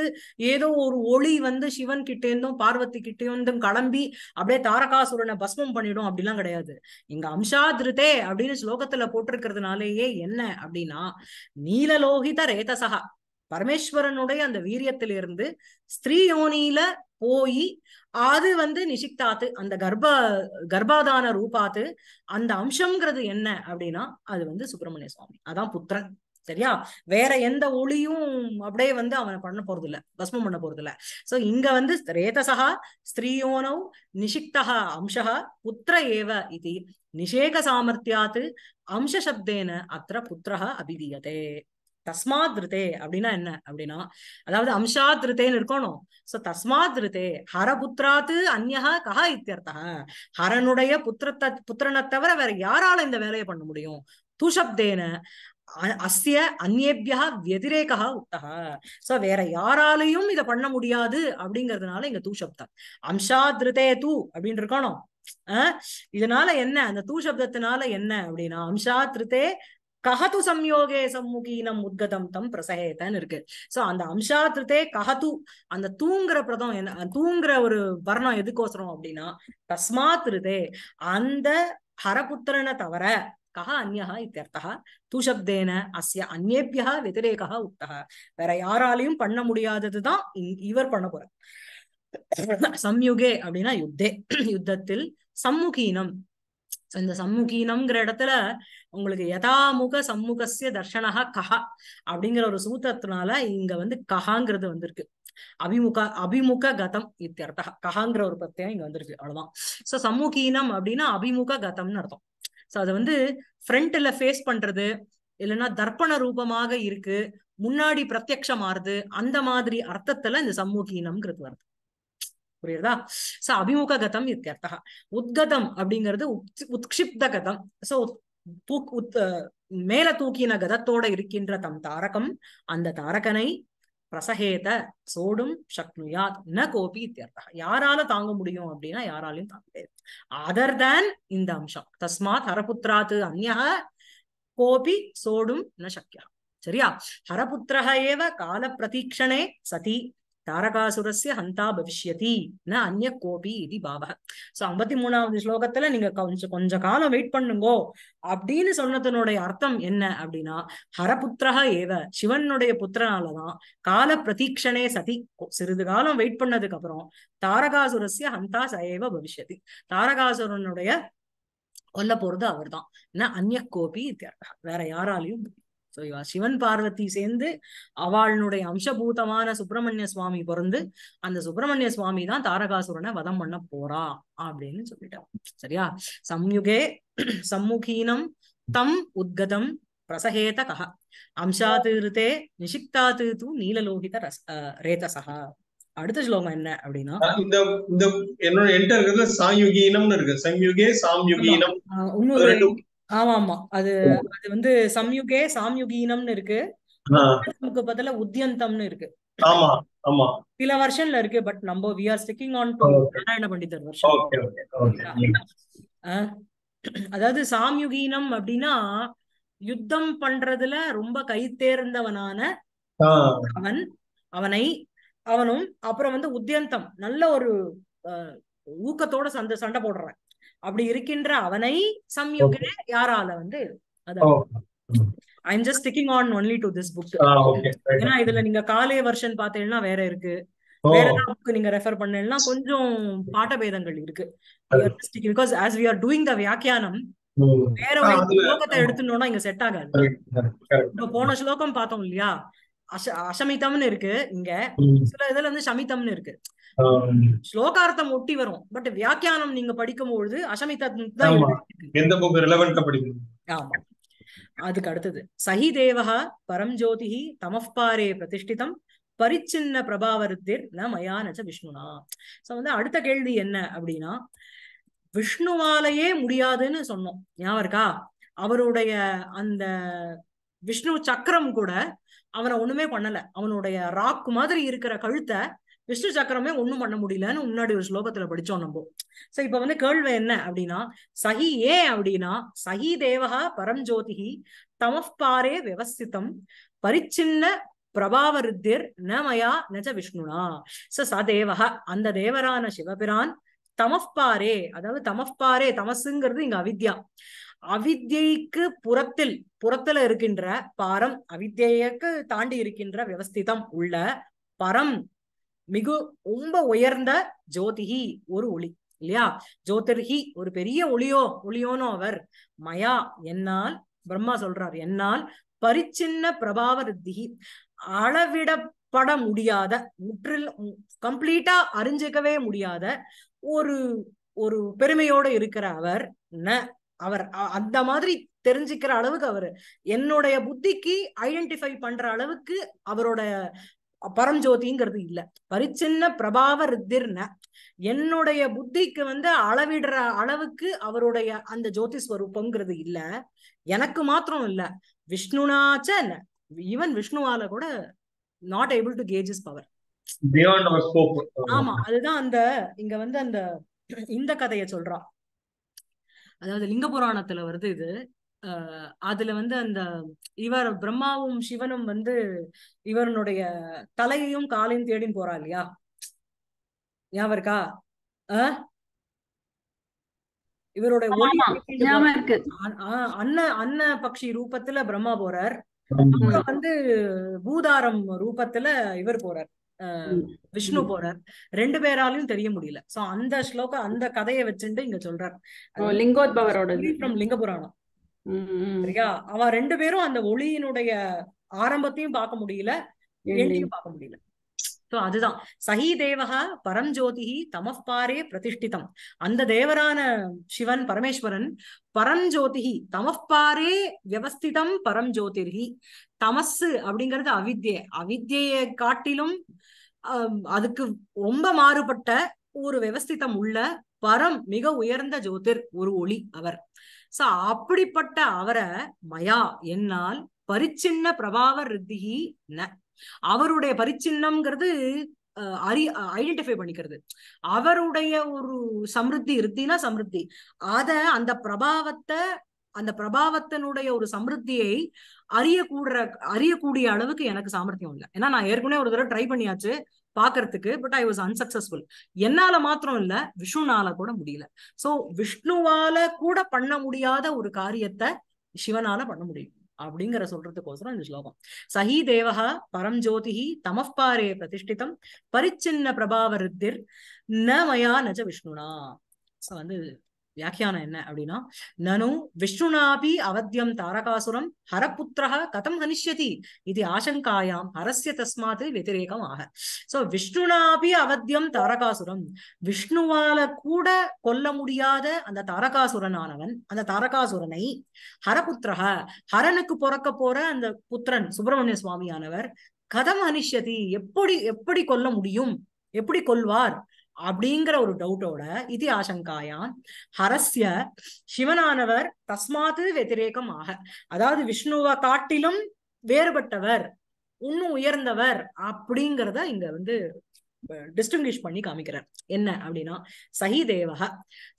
ஏதோ ஒரு ஒளி வந்து சிவன் கிட்டே இருந்தும் பார்வதி கிட்டே இருந்தும் கிளம்பி அப்படியே தாரகாசுரனை பஸ்மம் பண்ணிடும் அப்படிலாம் கிடையாது இங்க அம்சாதிருதே அப்படின்னு ஸ்லோகத்துல போட்டிருக்கிறதுனாலேயே என்ன அப்படின்னா நீலலோகித ரேதசகா பரமேஸ்வரனுடைய அந்த வீரியத்திலிருந்து ஸ்திரீ யோனியில போய் அது வந்து நிஷிக்தாத்து அந்த கர்ப்ப கர்ப்பாதான ரூபாத்து அந்த அம்சம்ங்கிறது என்ன அப்படின்னா அது வந்து சுப்பிரமணிய சுவாமி அதான் புத்திரன் சரியா வேற எந்த ஒளியும் அப்படியே வந்து அவனை பண்ண போறது இல்ல பஸ்மம் பண்ண போறது இல்ல சோ இங்க வந்து ரேதசா ஸ்திரீயோனௌ நிஷிக்தா அம்சா புத்திர ஏவ இது நிஷேக சாமர்த்தியாத்து அம்சசப்தேன அத்த புத்திர அபிதீயதே தஸ்மா திருத்தே அப்படின்னா என்ன அப்படின்னா அதாவது அம்சா திருத்தேன்னு இருக்கணும் சோ தஸ்மா திருத்தே ஹரபுத்திராத்து அந்நகா கஹா இத்தியர்த்தா ஹரனுடைய புத்திரத்தை புத்திரனை தவிர வேற யாரால இந்த வேலையை பண்ண முடியும் துஷப்தேன அஸ்ய அந்நேபியா வெதிரேகா உத்தக சோ வேற யாராலையும் இதை பண்ண முடியாது அப்படிங்கறதுனால இங்க தூஷப்தம் அம்சா தூ அப்படின்னு இருக்கணும் இதனால என்ன அந்த தூ சப்தத்தினால என்ன அப்படின்னா அம்சா திருத்தே கஹது சம்யோகே சம்முகீனம் உத்கதம் தம் பிரசகேதன்னு இருக்கு சோ அந்த அம்சாத்திருத்தே கஹது அந்த தூங்குற பிரதம் தூங்குற ஒரு வர்ணம் எதுக்கோசரம் அப்படின்னா தஸ்மாத்திருதே அந்த ஹரபுத்திரனை தவிர கஹ அந்யா இத்தியர்த்தா தூஷப்தேன அஸ்ய அந்நேபியா வெதிரேகா உத்தக வேற யாராலையும் பண்ண முடியாததுதான் இவர் பண்ண போற சம்யுகே அப்படின்னா யுத்தே யுத்தத்தில் சம்முகீனம் இந்த சம்முகீனம்ங்கிற இடத்துல உங்களுக்கு யதாமுக சம்முகசிய தர்ஷனகா கஹா அப்படிங்கிற ஒரு சூத்திரத்தினால இங்க வந்து கஹாங்கிறது வந்திருக்கு அபிமுக அபிமுக கதம் இத்தியர்த்தா கஹாங்கிற ஒரு பிரத்தியம் இங்க வந்திருக்கு அவ்வளவுதான் சோ சமூகீனம் அப்படின்னா அபிமுக கதம்னு அர்த்தம் சோ அது வந்து ஃப்ரண்ட்ல ஃபேஸ் பண்றது இல்லைன்னா தர்ப்பண ரூபமாக இருக்கு முன்னாடி ஆறுது அந்த மாதிரி அர்த்தத்துல இந்த சமூகீனம்ங்கிறது வருது புரியுதா சோ அபிமுக கதம் இத்தியர்த்தா உத்கதம் அப்படிங்கிறது உத் உத்ஷிப்த கதம் சோ தூக்கு மேல தூக்கின கதத்தோட இருக்கின்ற தம் தாரகம் அந்த தாரகனை பிரசகேத சோடும் சக்னுயாத் ந கோபி இத்தியர்த்தா யாரால தாங்க முடியும் அப்படின்னா யாராலையும் தாங்க முடியாது அதர் தேன் இந்த அம்சம் தஸ்மாத் ஹரபுத்ராத்து அந்நக கோபி சோடும் ந சக்கியா சரியா ஹரபுத்திரக ஏவ கால பிரதீக்ஷணே சதி தாரகாசுரஸ்ய ஹந்தா பவிஷ்யதி ந அந்ய கோபி இது பாவ சோ ஐம்பத்தி மூணாவது ஸ்லோகத்துல நீங்க கொஞ்சம் கொஞ்ச காலம் வெயிட் பண்ணுங்கோ அப்படின்னு சொன்னதனுடைய அர்த்தம் என்ன அப்படின்னா ஹரபுத்திரா ஏவ சிவனுடைய புத்திரனாலதான் கால பிரதீக்ஷனே சதி சிறிது காலம் வெயிட் பண்ணதுக்கு அப்புறம் தாரகாசுரஸ்ய ஹந்தா சயேவ பவிஷ்யதி தாரகாசுரனுடைய கொல்ல போறது அவர்தான் ந அந்ய கோபி வேற யாராலையும் ஸோ இவா சிவன் பார்வதி சேர்ந்து அவளுடைய அம்சபூதமான சுப்பிரமணிய சுவாமி பிறந்து அந்த சுப்பிரமணிய சுவாமி தான் தாரகாசுரனை வதம் பண்ண போறா அப்படின்னு சொல்லிட்டான் சரியா சம்யுகே சம்முகீனம் தம் உத்கதம் பிரசகேத கஹ அம்சாதிருத்தே நிஷிக்தா தீர்த்து நீலலோகித ரச ரேதசகா அடுத்த ஸ்லோகம் என்ன அப்படின்னா இந்த இந்த என்னோட என்கிட்ட இருக்கிறது சாயுகீனம்னு இருக்கு சம்யுகே சாம்யுகீனம் ஆமா ஆமா அது அது வந்து சம்யுகே சாம்யுகீனம்னு இருக்கு நமக்கு பதில உத்தியந்தம்னு இருக்கு ஆமா ஆமா சில வருஷன்ல இருக்கு பட் நம்ம we are sticking on to Narayana Panditar வருஷம் அதாவது சாம்யுகீனம் அப்படின்னா யுத்தம் பண்றதுல ரொம்ப கை தேர்ந்தவனான அவன் அவனை அவனும் அப்புறம் வந்து உத்தியந்தம் நல்ல ஒரு ஊக்கத்தோட சண்டை சண்டை போடுறான் அப்படி இருக்கின்ற அவனை சம்யுகே யாரால வந்து அதான் I am just sticking on only to this book ஏன்னா இதுல நீங்க காலே வெர்ஷன் பாத்தீங்கன்னா வேற இருக்கு oh. வேற ஏதாவது புக் நீங்க ரெஃபர் பண்ணீங்கன்னா கொஞ்சம் பாட்டபேதங்கள் இருக்கு because as we are doing the வியாக்கியானம் வேற ஒரு ah, ஸ்லோகத்தை எடுத்துனோம்னா இங்க செட் ஆகாது போன ஸ்லோகம் பார்த்தோம் இல்லையா அசமிதம்னு இருக்கு இங்க சில இதுல வந்து சமிதம்னு இருக்கு ஸ்லோகார்த்தம் ஒட்டி வரும் பட் வியாக்கியானம் நீங்க படிக்கும் பொழுது அசமிதம் அதுக்கு அடுத்தது சஹி தேவகா பரம் ஜோதிஹி தமஃபாரே பிரதிஷ்டிதம் பரிச்சின்ன பிரபாவரத்தில் ந மயா விஷ்ணுனா சோ வந்து அடுத்த கேள்வி என்ன அப்படின்னா விஷ்ணுவாலையே முடியாதுன்னு சொன்னோம் ஞாபகம் இருக்கா அவருடைய அந்த விஷ்ணு சக்கரம் கூட அவனை ஒண்ணுமே பண்ணல அவனுடைய ராக்கு மாதிரி இருக்கிற கழுத்தை விஷ்ணு சக்கரமே ஒண்ணும் பண்ண முடியலன்னு முன்னாடி ஒரு ஸ்லோகத்துல படிச்சோம் நம்ம சோ இப்ப வந்து கேள்வி என்ன அப்படின்னா சஹி ஏன் அப்படின்னா சஹி தேவகா பரம் ஜோதிகி தமஃபாரே விவசித்தம் பரிச்சின்ன பிரபாவ ருத்திர் நஜ விஷ்ணுனா ச சதேவக அந்த தேவரான சிவபிரான் தமஃபாரே அதாவது தமஃபாரே தமசுங்கிறது இங்க அவித்யா அவித்யைக்கு புறத்தில் புறத்துல இருக்கின்ற பாரம் அவித்யக்கு தாண்டி இருக்கின்ற விவஸ்திதம் உள்ள பரம் மிகு ரொம்ப உயர்ந்த ஜோதிகி ஒரு ஒளி இல்லையா ஜோதிர்ஹி ஒரு பெரிய ஒளியோ ஒளியோனோ அவர் மயா என்னால் பிரம்மா சொல்றார் என்னால் பரிச்சின்ன பிரபாவ ரித்திகி அளவிடப்பட முடியாத முற்றில் கம்ப்ளீட்டா அறிஞ்சிக்கவே முடியாத ஒரு ஒரு பெருமையோட இருக்கிற அவர் ந அவர் அந்த மாதிரி தெரிஞ்சுக்கிற அளவுக்கு அவரு என்னுடைய புத்திக்கு ஐடென்டிஃபை பண்ற அளவுக்கு அவரோட பரஞ்சோதிங்கிறது இல்ல பரிச்சின்ன பிரபாவ ரித்திர்ன என்னுடைய புத்திக்கு வந்து அளவிடுற அளவுக்கு அவருடைய அந்த ஜோதி ஸ்வரூபங்கிறது இல்ல எனக்கு மாத்திரம் இல்ல விஷ்ணுனாச்ச ஈவன் விஷ்ணுவால கூட not able to gauge his power ஆமா அதுதான் அந்த இங்க வந்து அந்த இந்த கதையை சொல்றான் அதாவது லிங்க புராணத்துல வருது இது அதுல வந்து அந்த இவர் பிரம்மாவும் சிவனும் வந்து இவனுடைய தலையையும் காலையும் தேடின்னு போறா இல்லையா ஞாபகம் இருக்கா இவருடைய அன்ன அன்ன பக்ஷி ரூபத்துல பிரம்மா போறார் அப்புறம் வந்து பூதாரம் ரூபத்துல இவர் போறார் விஷ்ணு போறார் ரெண்டு பேராலையும் தெரிய முடியல சோ அந்த ஸ்லோக அந்த கதையை வச்சுட்டு இங்க சொல்றார் லிங்கோத்பவரோட ஃப்ரம் லிங்கபுராணம் சரியா அவ ரெண்டு பேரும் அந்த ஒளியினுடைய ஆரம்பத்தையும் பார்க்க முடியல எண்ணையும் பார்க்க முடியல சோ அதுதான் சஹி தேவகா பரம் ஜோதிஹி தமஃபாரே பிரதிஷ்டிதம் அந்த தேவரான சிவன் பரமேஸ்வரன் பரம் ஜோதிஹி தமஃபாரே வியவஸ்திதம் பரம் தமஸ் தமசு அப்படிங்கிறது அவித்ய அவித்யை காட்டிலும் அதுக்கு ரொம்ப மாறுபட்ட ஒரு விவஸ்திதம் உள்ள பரம் மிக உயர்ந்த ஜோதிர் ஒரு ஒளி அவர் சோ அப்படிப்பட்ட அவரை மயா என்னால் பரிச்சின்ன பிரபாவ ரித்திகி ந அவருடைய பரிச்சின்னம்ங்கிறது அறி ஐடென்டிஃபை பண்ணிக்கிறது அவருடைய ஒரு சமிருத்தி இருத்தினா சமிருத்தி அத அந்த பிரபாவத்தை அந்த பிரபாவத்தினுடைய ஒரு சமிருத்தியை அறியக்கூடுற அறியக்கூடிய அளவுக்கு எனக்கு சாமர்த்தியம் இல்லை ஏன்னா நான் ஏற்கனவே ஒரு தடவை ட்ரை பண்ணியாச்சு பாக்குறதுக்கு பட் ஐ வாஸ் அன்சக்சஸ்ஃபுல் என்னால மாத்திரம் இல்ல விஷ்ணுனால கூட முடியல சோ விஷ்ணுவால கூட பண்ண முடியாத ஒரு காரியத்தை சிவனால பண்ண முடியும் அப்படிங்கிற சொல்றதுக்கோசரம் இந்த ஸ்லோகம் சஹி தேவஹா பரம் ஜோதிஹி தமஃபாரே பிரதிஷ்டிதம் பரிச்சின்ன பிரபாவருத்திர் ந மயா நஜ விஷ்ணுனா ஸோ வந்து வியாக்கியானம் என்ன அப்படின்னா நனு விஷ்ணுனாபி அவத்தியம் தாரகாசுரம் ஹரபுத்திரா கதம் ஹனிஷ்யதி இது ஆசங்காயாம் ஹரஸ்ய தஸ்மாத் வெதிரேகம் ஆக சோ விஷ்ணுனாபி அவத்தியம் தாரகாசுரம் விஷ்ணுவால கூட கொல்ல முடியாத அந்த தாரகாசுரனானவன் அந்த தாரகாசுரனை ஹரபுத்திரா ஹரனுக்கு பிறக்க போற அந்த புத்திரன் சுப்பிரமணிய சுவாமியானவர் கதம் அனிஷ்யதி எப்படி எப்படி கொல்ல முடியும் எப்படி கொள்வார் அப்படிங்கிற ஒரு டவுட்டோட இது ஆசங்காயான் ஹரஸ்ய சிவனானவர் தஸ்மாத்து வெத்திரேகம் ஆக அதாவது விஷ்ணுவை காட்டிலும் வேறுபட்டவர் இன்னும் உயர்ந்தவர் அப்படிங்கிறத இங்க வந்து டிஸ்டிங்கிஷ் பண்ணி காமிக்கிறார் என்ன அப்படின்னா சஹி தேவஹ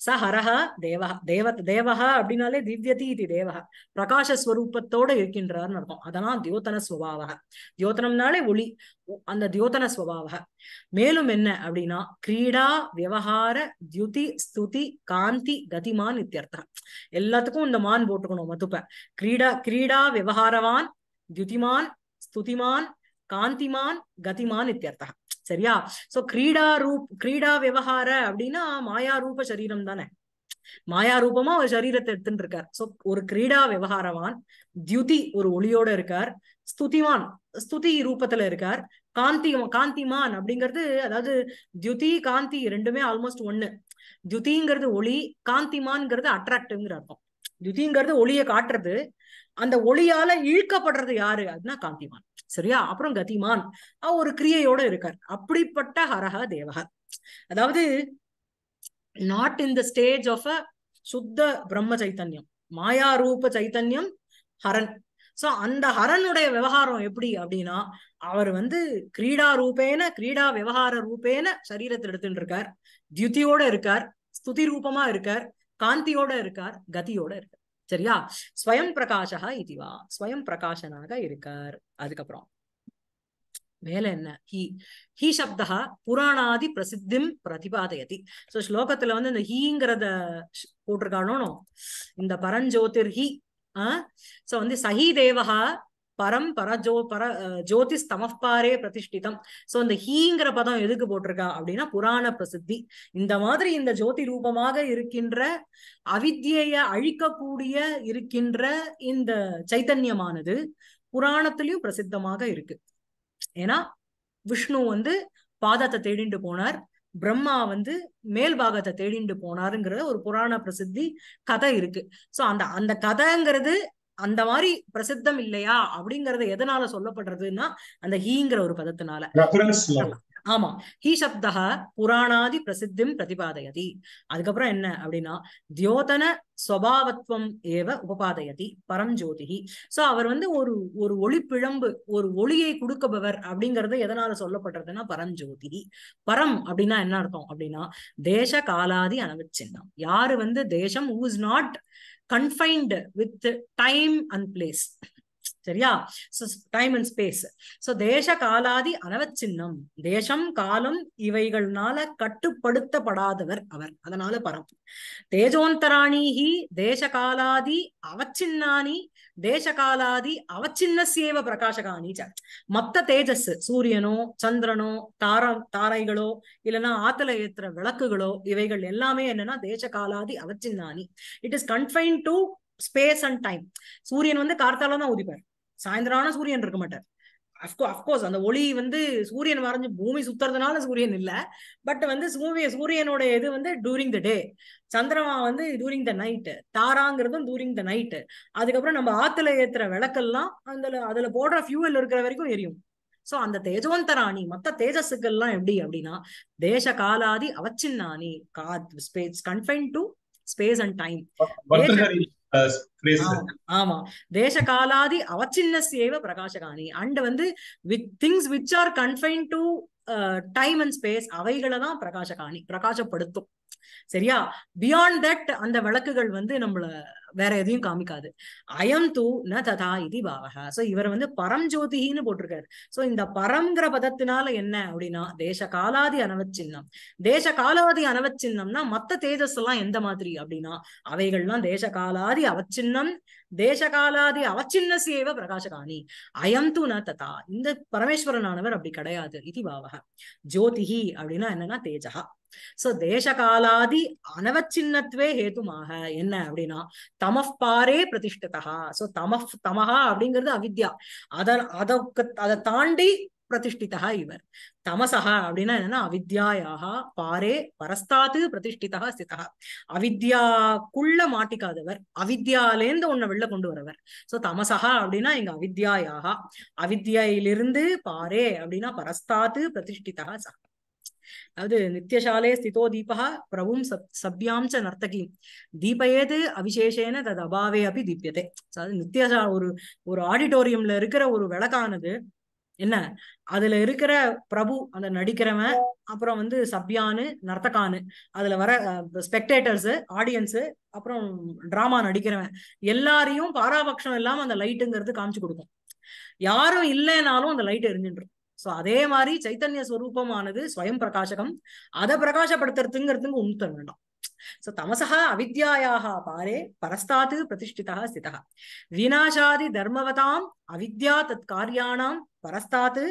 ச ஹரஹ தேவக தேவ தேவக அப்படின்னாலே திவ்யதி இது தேவஹ பிரகாஷஸ்வரூபத்தோடு இருக்கின்றார்னு அர்த்தம் அதனால் தியோதன ஸ்வபாவக தியோதனம்னாலே ஒளி அந்த தியோதன ஸ்வபாவக மேலும் என்ன அப்படின்னா கிரீடா விவகார தியுதி ஸ்துதி காந்தி கதிமான் இத்தியர்த்தம் எல்லாத்துக்கும் இந்த மான் போட்டுக்கணும் மதுப்ப கிரீடா கிரீடா விவகாரவான் தியுதிமான் ஸ்துதிமான் காந்திமான் கதிமான் இத்தியர்த்தம் சரியா சோ கிரீடா ரூப் கிரீடா விவகார அப்படின்னா மாயா ரூப சரீரம் தானே மாயா ரூபமா ஒரு சரீரத்தை எடுத்துட்டு இருக்கார் சோ ஒரு கிரீடா விவகாரவான் தியுதி ஒரு ஒளியோட இருக்கார் ஸ்துதிவான் ஸ்துதி ரூபத்துல இருக்கார் காந்தி காந்திமான் அப்படிங்கிறது அதாவது தியுதி காந்தி ரெண்டுமே ஆல்மோஸ்ட் ஒண்ணு தியுதிங்கிறது ஒளி காந்திமான்ங்கிறது அட்ராக்டிவ்ங்கிற அர்த்தம் தியுதிங்கிறது ஒளியை காட்டுறது அந்த ஒளியால இழுக்கப்படுறது யாரு அப்படின்னா காந்திமான் சரியா அப்புறம் கதிமான் ஒரு கிரியையோட இருக்கார் அப்படிப்பட்ட ஹரஹ தேவக அதாவது not in the stage of a சுத்த பிரம்ம சைத்தன்யம் மாயா ரூப சைத்தன்யம் ஹரன் சோ அந்த ஹரனுடைய விவகாரம் எப்படி அப்படின்னா அவர் வந்து கிரீடா ரூபேன கிரீடா விவகார ரூபேன சரீரத்தை எடுத்துட்டு இருக்கார் தியுதியோட இருக்கார் ஸ்துதி ரூபமா இருக்கார் காந்தியோட இருக்கார் கதியோட இருக்கார் சரியா ஸ்வயம் பிரகாஷா இதுவா ஸ்வயம் பிரகாஷனாக இருக்கார் அதுக்கப்புறம் மேல என்ன ஹி ஹி சப்தா புராணாதி பிரசித்திம் பிரதிபாதயதி சோ ஸ்லோகத்துல வந்து இந்த ஹீங்கிறத போட்டிருக்கானோ இந்த பரஞ்சோதிர் ஹி ஆஹ் சோ வந்து சஹி தேவஹா பரம் பரஜோ பர ஜோதி ஸ்தமஃபாரே பிரதிஷ்டிதம் சோ இந்த ஹீங்கிற பதம் எதுக்கு போட்டிருக்கா அப்படின்னா புராண பிரசித்தி இந்த மாதிரி இந்த ஜோதி ரூபமாக இருக்கின்ற அவித்தியை அழிக்கக்கூடிய இருக்கின்ற இந்த சைத்தன்யமானது புராணத்திலயும் பிரசித்தமாக இருக்கு ஏன்னா விஷ்ணு வந்து பாதத்தை தேடிண்டு போனார் பிரம்மா வந்து மேல் பாகத்தை தேடிண்டு போனாருங்கிற ஒரு புராண பிரசித்தி கதை இருக்கு சோ அந்த அந்த கதைங்கிறது அந்த மாதிரி பிரசித்தம் இல்லையா அப்படிங்கறது எதனால சொல்லப்படுறதுன்னா அந்த ஹீங்கிற ஒரு பதத்தினால ஆமா ஹி சப்தா புராணாதி பிரசித்தி பிரதிபாதயதி அதுக்கப்புறம் என்ன அப்படின்னா தியோதன சுவாவத்வம் ஏவ உபபாதயதி பரம்ஜோதிகி சோ அவர் வந்து ஒரு ஒரு ஒளிப்பிழம்பு ஒரு ஒளியை கொடுக்கபவர் அப்படிங்கறது எதனால சொல்லப்படுறதுன்னா பரஞ்சோதி பரம் அப்படின்னா என்ன அர்த்தம் அப்படின்னா தேச காலாதி அனவிச்சின்னம் யாரு வந்து தேசம் who is not confined with time and place. சரியா டைம் அண்ட் ஸ்பேஸ் சோ தேச காலாதி அளவச்சின்னம் தேசம் காலம் இவைகள்னால கட்டுப்படுத்தப்படாதவர் அவர் அதனால பரம் தேஜோந்தராணிஹி தேச காலாதி அவச்சின்னானி தேச காலாதி அவச்சின்னசேவ பிரகாசகாணி மத்த தேஜஸ் சூரியனோ சந்திரனோ தாரா தாரைகளோ இல்லைன்னா ஆத்துல ஏத்துற விளக்குகளோ இவைகள் எல்லாமே என்னன்னா தேச காலாதி அவச்சின்னானி it is confine to space and time சூரியன் வந்து கார்த்தால தான் உதிப்பார் சாயந்தரம் ஆனா சூரியன் இருக்க மாட்டார் அஃப்கோர்ஸ் அந்த ஒளி வந்து சூரியன் மறைஞ்சு பூமி சுத்துறதுனால சூரியன் இல்லை பட் வந்து சூரிய சூரியனோட இது வந்து டூரிங் த டே சந்திரமா வந்து டூரிங் த நைட்டு தாராங்கிறதும் டூரிங் த நைட்டு அதுக்கப்புறம் நம்ம ஆத்துல ஏத்துற விளக்கெல்லாம் அந்த அதுல போடுற ஃபியூவல் இருக்கிற வரைக்கும் எரியும் சோ அந்த தேஜோந்தராணி மத்த எல்லாம் எப்படி அப்படின்னா தேச காலாதி அவச்சின்னாணி கா space confine to space and time ஆமா தேச காலாதி அவச்சின்னஸ்யேவ பிரகாசகாணி அண்ட் வந்து with things which are confine to time and space அவைகளை தான் பிரகாசகாணி பிரகாசப்படுத்தும் சரியா பியாண்ட் தட் அந்த வழக்குகள் வந்து நம்மள வேற எதையும் காமிக்காது அயம் தூ ந ததா இது பாவகா சோ இவர் வந்து பரம் ஜோதிகின்னு போட்டிருக்காரு சோ இந்த பரம்ங்கிற பதத்தினால என்ன அப்படின்னா தேச காலாதி அனவச்சின்னம் தேச காலாதி அனவச்சின்னம்னா மத்த தேஜஸ் எல்லாம் எந்த மாதிரி அப்படின்னா அவைகள்லாம் தேச காலாதி அவச்சின்னம் தேசகாலாதி அவச்சின்னசியேவ பிரகாசகாணி அயம் தூ ந ததா இந்த பரமேஸ்வரனானவர் அப்படி கிடையாது இது பாவக ஜோதிகி அப்படின்னா என்னன்னா தேஜகா சோ தேசகாலாதி அனவச்சின்னத்வே ஹேத்துமாக என்ன அப்படின்னா பாரே பிரதிஷ்டதா சோ தமஃப் தமஹா அப்படிங்கிறது அவித்யா அத அதற்கு அதை தாண்டி பிரதிஷ்டிதா இவர் தமசா அப்படின்னா என்னன்னா அவித்யாயாக பாரே பரஸ்தாத்து பிரதிஷ்டிதா ஸ்திதா அவித்யாக்குள்ள மாட்டிக்காதவர் அவித்யாலேந்து உன்னை வெளில கொண்டு வரவர் சோ தமசா அப்படின்னா இங்க அவித்யாயாக அவித்யிலிருந்து பாரே அப்படின்னா பரஸ்தாத்து பிரதிஷ்டிதா சகா அதாவது நித்தியசாலே ஸ்திதோ தீபா பிரபும் சப் சப்யாம் ச நர்த்தகி தீபயேது அவிசேஷேன தது அபாவே அப்படி தீபியத்தை அதாவது நித்தியசா ஒரு ஒரு ஆடிட்டோரியம்ல இருக்கிற ஒரு விளக்கானது என்ன அதுல இருக்கிற பிரபு அந்த நடிக்கிறவன் அப்புறம் வந்து சப்யானு நர்த்தகானு அதுல வர ஸ்பெக்டேட்டர்ஸ் ஆடியன்ஸ் அப்புறம் டிராமா நடிக்கிறவன் எல்லாரையும் பாராபட்சம் இல்லாம அந்த லைட்டுங்கிறது காமிச்சு கொடுக்கும் யாரும் இல்லைனாலும் அந்த லைட் எரிஞ்சுரும் சோ அதே மாதிரி சைத்தன்ய ஸ்வரூபமானது ஸ்வயம் பிரகாசகம் அதை பிரகாசப்படுத்துறதுங்கிறதுக்கு உண்த்தம் வேண்டாம் சோ தமசா அவித்யாயாக பாரே பரஸ்தாத்து பிரதிஷ்டிதா ஸ்திதா விநாசாதி தர்மவதாம் அவித்யா தத் காரியானாம் பரஸ்தாத்து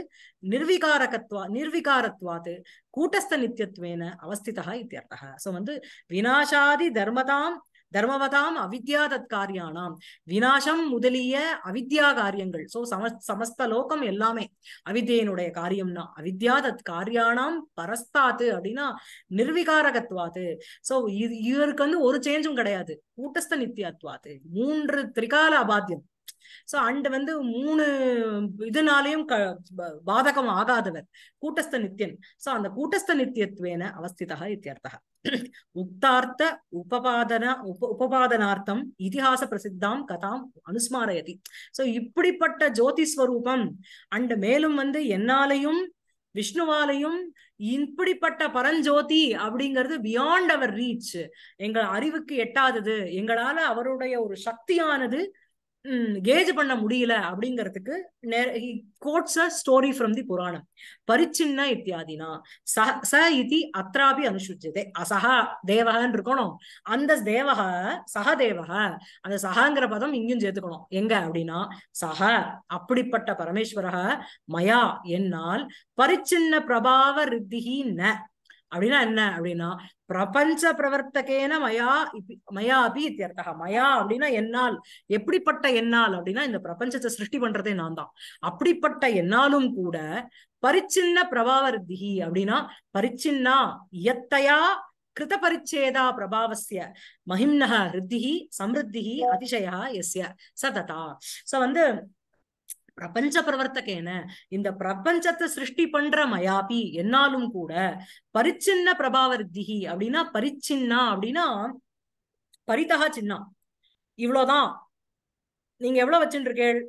நிர்வீகாரகத்வா நிர்வீகாரத்வாத்து கூட்டஸ்த நித்தியத்துவேன அவஸ்திதா இத்தியர்த்தா சோ வந்து விநாசாதி தர்மதாம் தர்மவதாம் அவித்யா காரியானாம் வினாசம் முதலிய அவித்யா காரியங்கள் சோ சம சமஸ்தலோகம் எல்லாமே அவித்யினுடைய காரியம்னா அவித்யா தத் காரியானாம் பரஸ்தாத்து அப்படின்னா நிர்விகாரகத்வாது சோ இது இவருக்கு வந்து ஒரு சேஞ்சும் கிடையாது கூட்டஸ்த நித்தியத்வாது மூன்று திரிகால அபாத்தியம் சோ அண்ட் வந்து மூணு இதனாலையும் பாதகம் ஆகாதவர் கூட்டஸ்த நித்தியன் சோ அந்த கூட்டஸ்த நித்தியத்துவேன அவஸ்திதா இத்தியர்த்தா உக்தார்த்த உபபாதன உப உபபாதனார்த்தம் இதிகாச பிரசித்தாம் கதாம் அனுஸ்மாரயதி சோ இப்படிப்பட்ட ஜோதி ஸ்வரூபம் அண்ட் மேலும் வந்து என்னாலையும் விஷ்ணுவாலையும் இப்படிப்பட்ட பரஞ்சோதி அப்படிங்கிறது பியாண்ட் அவர் ரீச் எங்கள் அறிவுக்கு எட்டாதது எங்களால அவருடைய ஒரு சக்தியானது கேஜ் பண்ண முடியல அப்படிங்கிறதுக்கு gods a story from the puranam பரிச்சின்ன இத்தியாதினா ச ச இதி அத்ராபி அனுசுஜதே அசஹா தேவகன்னு இருக்கணும் அந்த தேவக சக தேவக அந்த சகாங்கிற பதம் இங்கும் சேர்த்துக்கணும் எங்க அப்படின்னா சக அப்படிப்பட்ட பரமேஸ்வரக மயா என்னால் பரிச்சின்ன பிரபாவ ரித்திகி ந அப்படின்னா என்ன அப்படின்னா பிரபஞ்ச பிரவர்த்தகேன மயா மயா அபி இத்தியர்த்தா மயா அப்படின்னா என்னால் எப்படிப்பட்ட என்னால் அப்படின்னா இந்த பிரபஞ்சத்தை சிருஷ்டி பண்றதே நான் தான் அப்படிப்பட்ட என்னாலும் கூட பரிச்சின்ன பிரபாவர்த்திகி அப்படின்னா பரிச்சின்னா இயத்தையா கிருத பரிச்சேதா பிரபாவசிய மஹிம்னக ஹிருத்திகி சம்ருத்திகி அதிசயா எஸ்ய சததா சோ வந்து பிரபஞ்ச பிரவர்த்தகேன இந்த பிரபஞ்சத்தை சிருஷ்டி பண்ற மயாபி என்னாலும் கூட பரிச்சின்ன பிரபாவர்த்திகி அப்படின்னா பரிச்சின்னா அப்படின்னா பரிதகா சின்னா இவ்வளவுதான் நீங்க எவ்வளவு வச்சுட்டு இருக்கேள்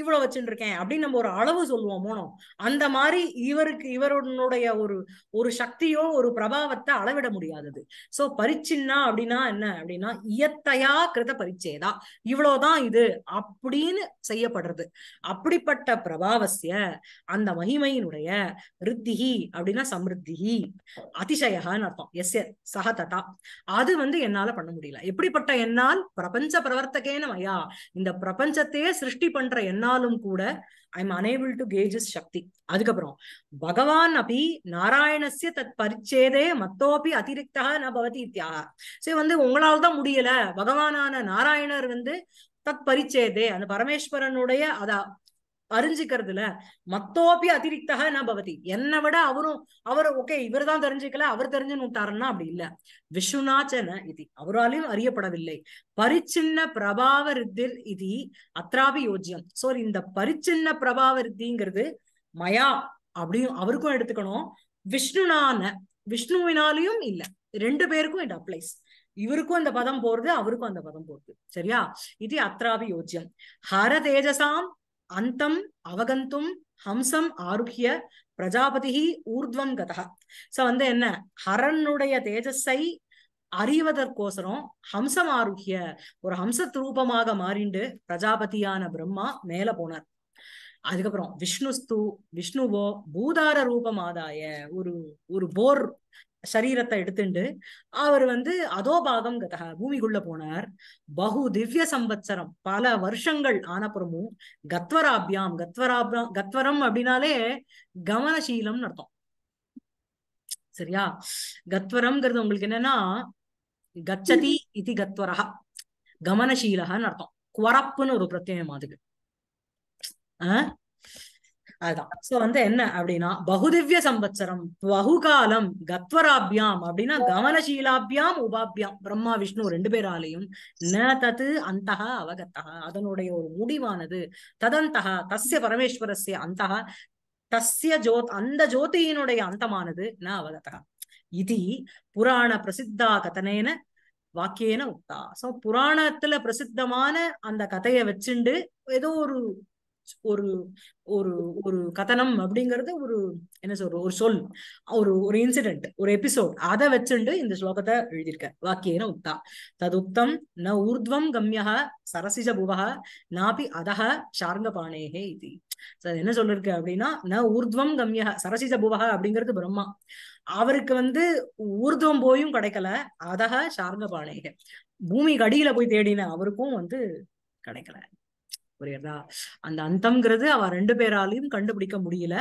இவ்வளவு வச்சுருக்கேன் அப்படின்னு நம்ம ஒரு அளவு சொல்லுவோம் மோனோ அந்த மாதிரி இவருக்கு இவருடைய ஒரு ஒரு சக்தியோ ஒரு பிரபாவத்தை அளவிட முடியாதது சோ பரிச்சின்னா அப்படின்னா என்ன அப்படின்னா இயத்தையா கிருத பரிச்சேதா இவ்வளவுதான் இது அப்படின்னு செய்யப்படுறது அப்படிப்பட்ட பிரபாவசிய அந்த மகிமையினுடைய ரித்திகி அப்படின்னா சமிருத்திகி அதிசயகான்னு அர்த்தம் எஸ் எஸ் ததா அது வந்து என்னால பண்ண முடியல எப்படிப்பட்ட என்னால் பிரபஞ்ச பிரவர்த்தகேன மயா இந்த பிரபஞ்சத்தையே சிருஷ்டி பண்ற என்ன சொன்னாலும் கூட I am unable to gauges சக்தி அதுக்கப்புறம் பகவான் அப்படி நாராயணசிய தத் பரிச்சேதே மத்தோப்பி அதிரிக்தா ந பவதி இத்தியாக சரி வந்து உங்களால் தான் முடியல பகவானான நாராயணர் வந்து தத் பரிச்சேதே அந்த பரமேஸ்வரனுடைய அத அறிஞ்சிக்கிறதுல மத்தோப்பி அதிரிக்தக என்ன பவதி என்னை விட அவரும் அவர் ஓகே இவர் தான் தெரிஞ்சுக்கல அவர் தெரிஞ்சுன்னு விட்டாருன்னா அப்படி இல்ல விஸ்வநாச்சன இது அவராலையும் அறியப்படவில்லை பரிச்சின்ன பிரபாவ ரித்திர் இது அத்ராபி யோஜியம் சோரி இந்த பரிச்சின்ன பிரபாவ ரித்திங்கிறது மயா அப்படியும் அவருக்கும் எடுத்துக்கணும் விஷ்ணுனான விஷ்ணுவினாலையும் இல்ல ரெண்டு பேருக்கும் இட் அப்ளைஸ் இவருக்கும் அந்த பதம் போறது அவருக்கும் அந்த பதம் போறது சரியா இது அத்ராபி யோஜியம் ஹர தேஜசாம் அந்தம் அவகந்தும் ஹம்சம் ஆருகிய பிரஜாபதி ஊர்துவம் கதா சோ வந்து என்ன ஹரனுடைய தேஜஸை அறிவதற்கோசரம் ஹம்சம் ஆருகிய ஒரு ரூபமாக மாறிண்டு பிரஜாபதியான பிரம்மா மேல போனார் அதுக்கப்புறம் விஷ்ணுஸ்து விஷ்ணுவோ பூதார ரூபம் ஆதாய ஒரு ஒரு போர் சரீரத்தை எடுத்துண்டு அவர் வந்து அதோ பாகம் பூமிக்குள்ள போனார் பகு திவ்ய சம்பத்சரம் பல வருஷங்கள் ஆனப்புறமும் கத்வராபியாம் கத்வராபியம் கத்வரம் அப்படின்னாலே கவனசீலம் அர்த்தம் சரியா கத்வரம்ங்கிறது உங்களுக்கு என்னன்னா கச்சதி இது கத்வரகா கவனசீலகன்னு அர்த்தம் குவரப்புன்னு ஒரு பிரத்யம் அதுக்கு ஆஹ் அதுதான் சோ வந்து என்ன அப்படின்னா பகுதிவ்ய சம்பத்சரம் பகுகாலம் கத்வராபியாம் அப்படின்னா கவனசீலாபியாம் உபாபியாம் பிரம்மா விஷ்ணு ரெண்டு பேராலையும் ந தது அந்த அவகத்தகா அதனுடைய ஒரு முடிவானது ததந்தகா தஸ்ய பரமேஸ்வரஸ்ய அந்த தஸ்ய ஜோத் அந்த ஜோதியினுடைய அந்தமானது ந அவகத்தகா இது புராண பிரசித்தா கதனேன வாக்கியேன உக்தா சோ புராணத்துல பிரசித்தமான அந்த கதையை வச்சுண்டு ஏதோ ஒரு ஒரு ஒரு ஒரு கதனம் அப்படிங்கிறது ஒரு என்ன சொல்ற ஒரு சொல் ஒரு ஒரு இன்சிடென்ட் ஒரு எபிசோட் அதை வச்சுண்டு இந்த ஸ்லோகத்தை எழுதியிருக்க வாக்கியன உக்தா உத்தம் ந ஊர்துவம் கம்யா சரசிஜ புவக நாபி அதக பானேகே இது என்ன சொல்லிருக்கு அப்படின்னா ந ஊர்துவம் கம்யா சரசிஜ புவக அப்படிங்கிறது பிரம்மா அவருக்கு வந்து ஊர்துவம் போயும் கிடைக்கல அதக பானேக பூமிக்கு அடியில போய் தேடின அவருக்கும் வந்து கிடைக்கல புரியுறதா அந்த அந்தம்ங்கிறது அவ ரெண்டு பேராலையும் கண்டுபிடிக்க முடியல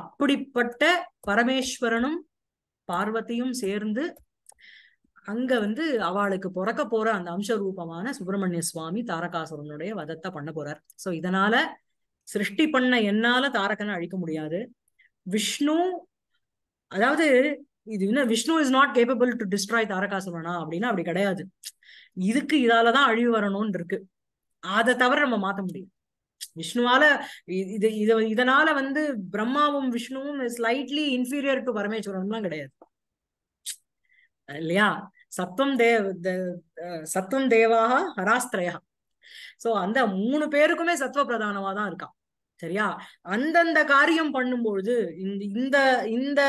அப்படிப்பட்ட பரமேஸ்வரனும் பார்வதியும் சேர்ந்து அங்க வந்து அவளுக்கு பிறக்க போற அந்த அம்ச ரூபமான சுப்பிரமணிய சுவாமி தாரகாசுரனுடைய வதத்தை பண்ண போறார் சோ இதனால சிருஷ்டி பண்ண என்னால தாரகனை அழிக்க முடியாது விஷ்ணு அதாவது இது என்ன Vishnu is not capable to destroy தாரகாசுரனா அப்படின்னா அப்படி கிடையாது இதுக்கு இதாலதான் அழிவு வரணும்னு இருக்கு அதை தவிர நம்ம மாத்த முடியும் விஷ்ணுவால இது இது இதனால வந்து பிரம்மாவும் விஷ்ணுவும் ஸ்லைட்லி இன்ஃபீரியர் டு பரமேஸ்வரன்லாம் கிடையாது இல்லையா சத்வம் தேவ் சத்வம் தேவாக ஹராஸ்திரயா சோ அந்த மூணு பேருக்குமே சத்வ பிரதானமா தான் இருக்கான் சரியா அந்தந்த காரியம் பண்ணும்பொழுது இந்த இந்த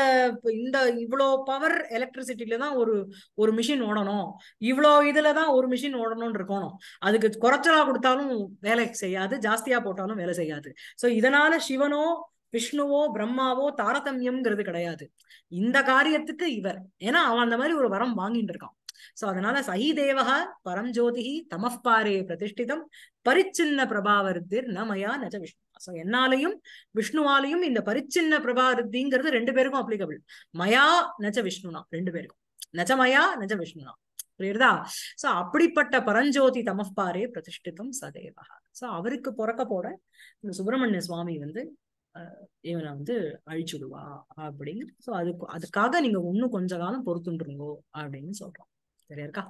இந்த இவ்வளோ பவர் எலக்ட்ரிசிட்டில தான் ஒரு ஒரு மிஷின் ஓடணும் இவ்வளோ இதில் தான் ஒரு மிஷின் ஓடணும்னு இருக்கணும் அதுக்கு குறைச்சலா கொடுத்தாலும் வேலை செய்யாது ஜாஸ்தியா போட்டாலும் வேலை செய்யாது ஸோ இதனால சிவனோ விஷ்ணுவோ பிரம்மாவோ தாரதமியம்ங்கிறது கிடையாது இந்த காரியத்துக்கு இவர் ஏன்னா அவன் அந்த மாதிரி ஒரு வரம் வாங்கிட்டு இருக்கான் சோ அதனால சகி தேவகா பரஞ்சோதிகி தமஸ்பாரே பிரதிஷ்டிதம் பரிச்சின்ன பிரபாவர்த்தி நமயா நஜ விஷ்ணு சோ என்னாலையும் விஷ்ணுவாலையும் இந்த பரிச்சின்ன பிரபாரத்திங்கிறது ரெண்டு பேருக்கும் அப்ளிகபிள் மயா நஜ விஷ்ணுனா ரெண்டு பேருக்கும் நஜமயா நஜ விஷ்ணுனா புரியுறதா சோ அப்படிப்பட்ட பரஞ்சோதி தமஃபாரே பிரதிஷ்டிதம் சதேவா சோ அவருக்கு பிறக்க போற இந்த சுப்பிரமணிய சுவாமி வந்து இவனை வந்து அழிச்சுடுவா அப்படின்னு சோ அதுக்கு அதுக்காக நீங்க இன்னும் கொஞ்ச காலம் பொறுத்துட்டுருங்கோ அப்படின்னு சொல்றோம் சரியா இருக்கா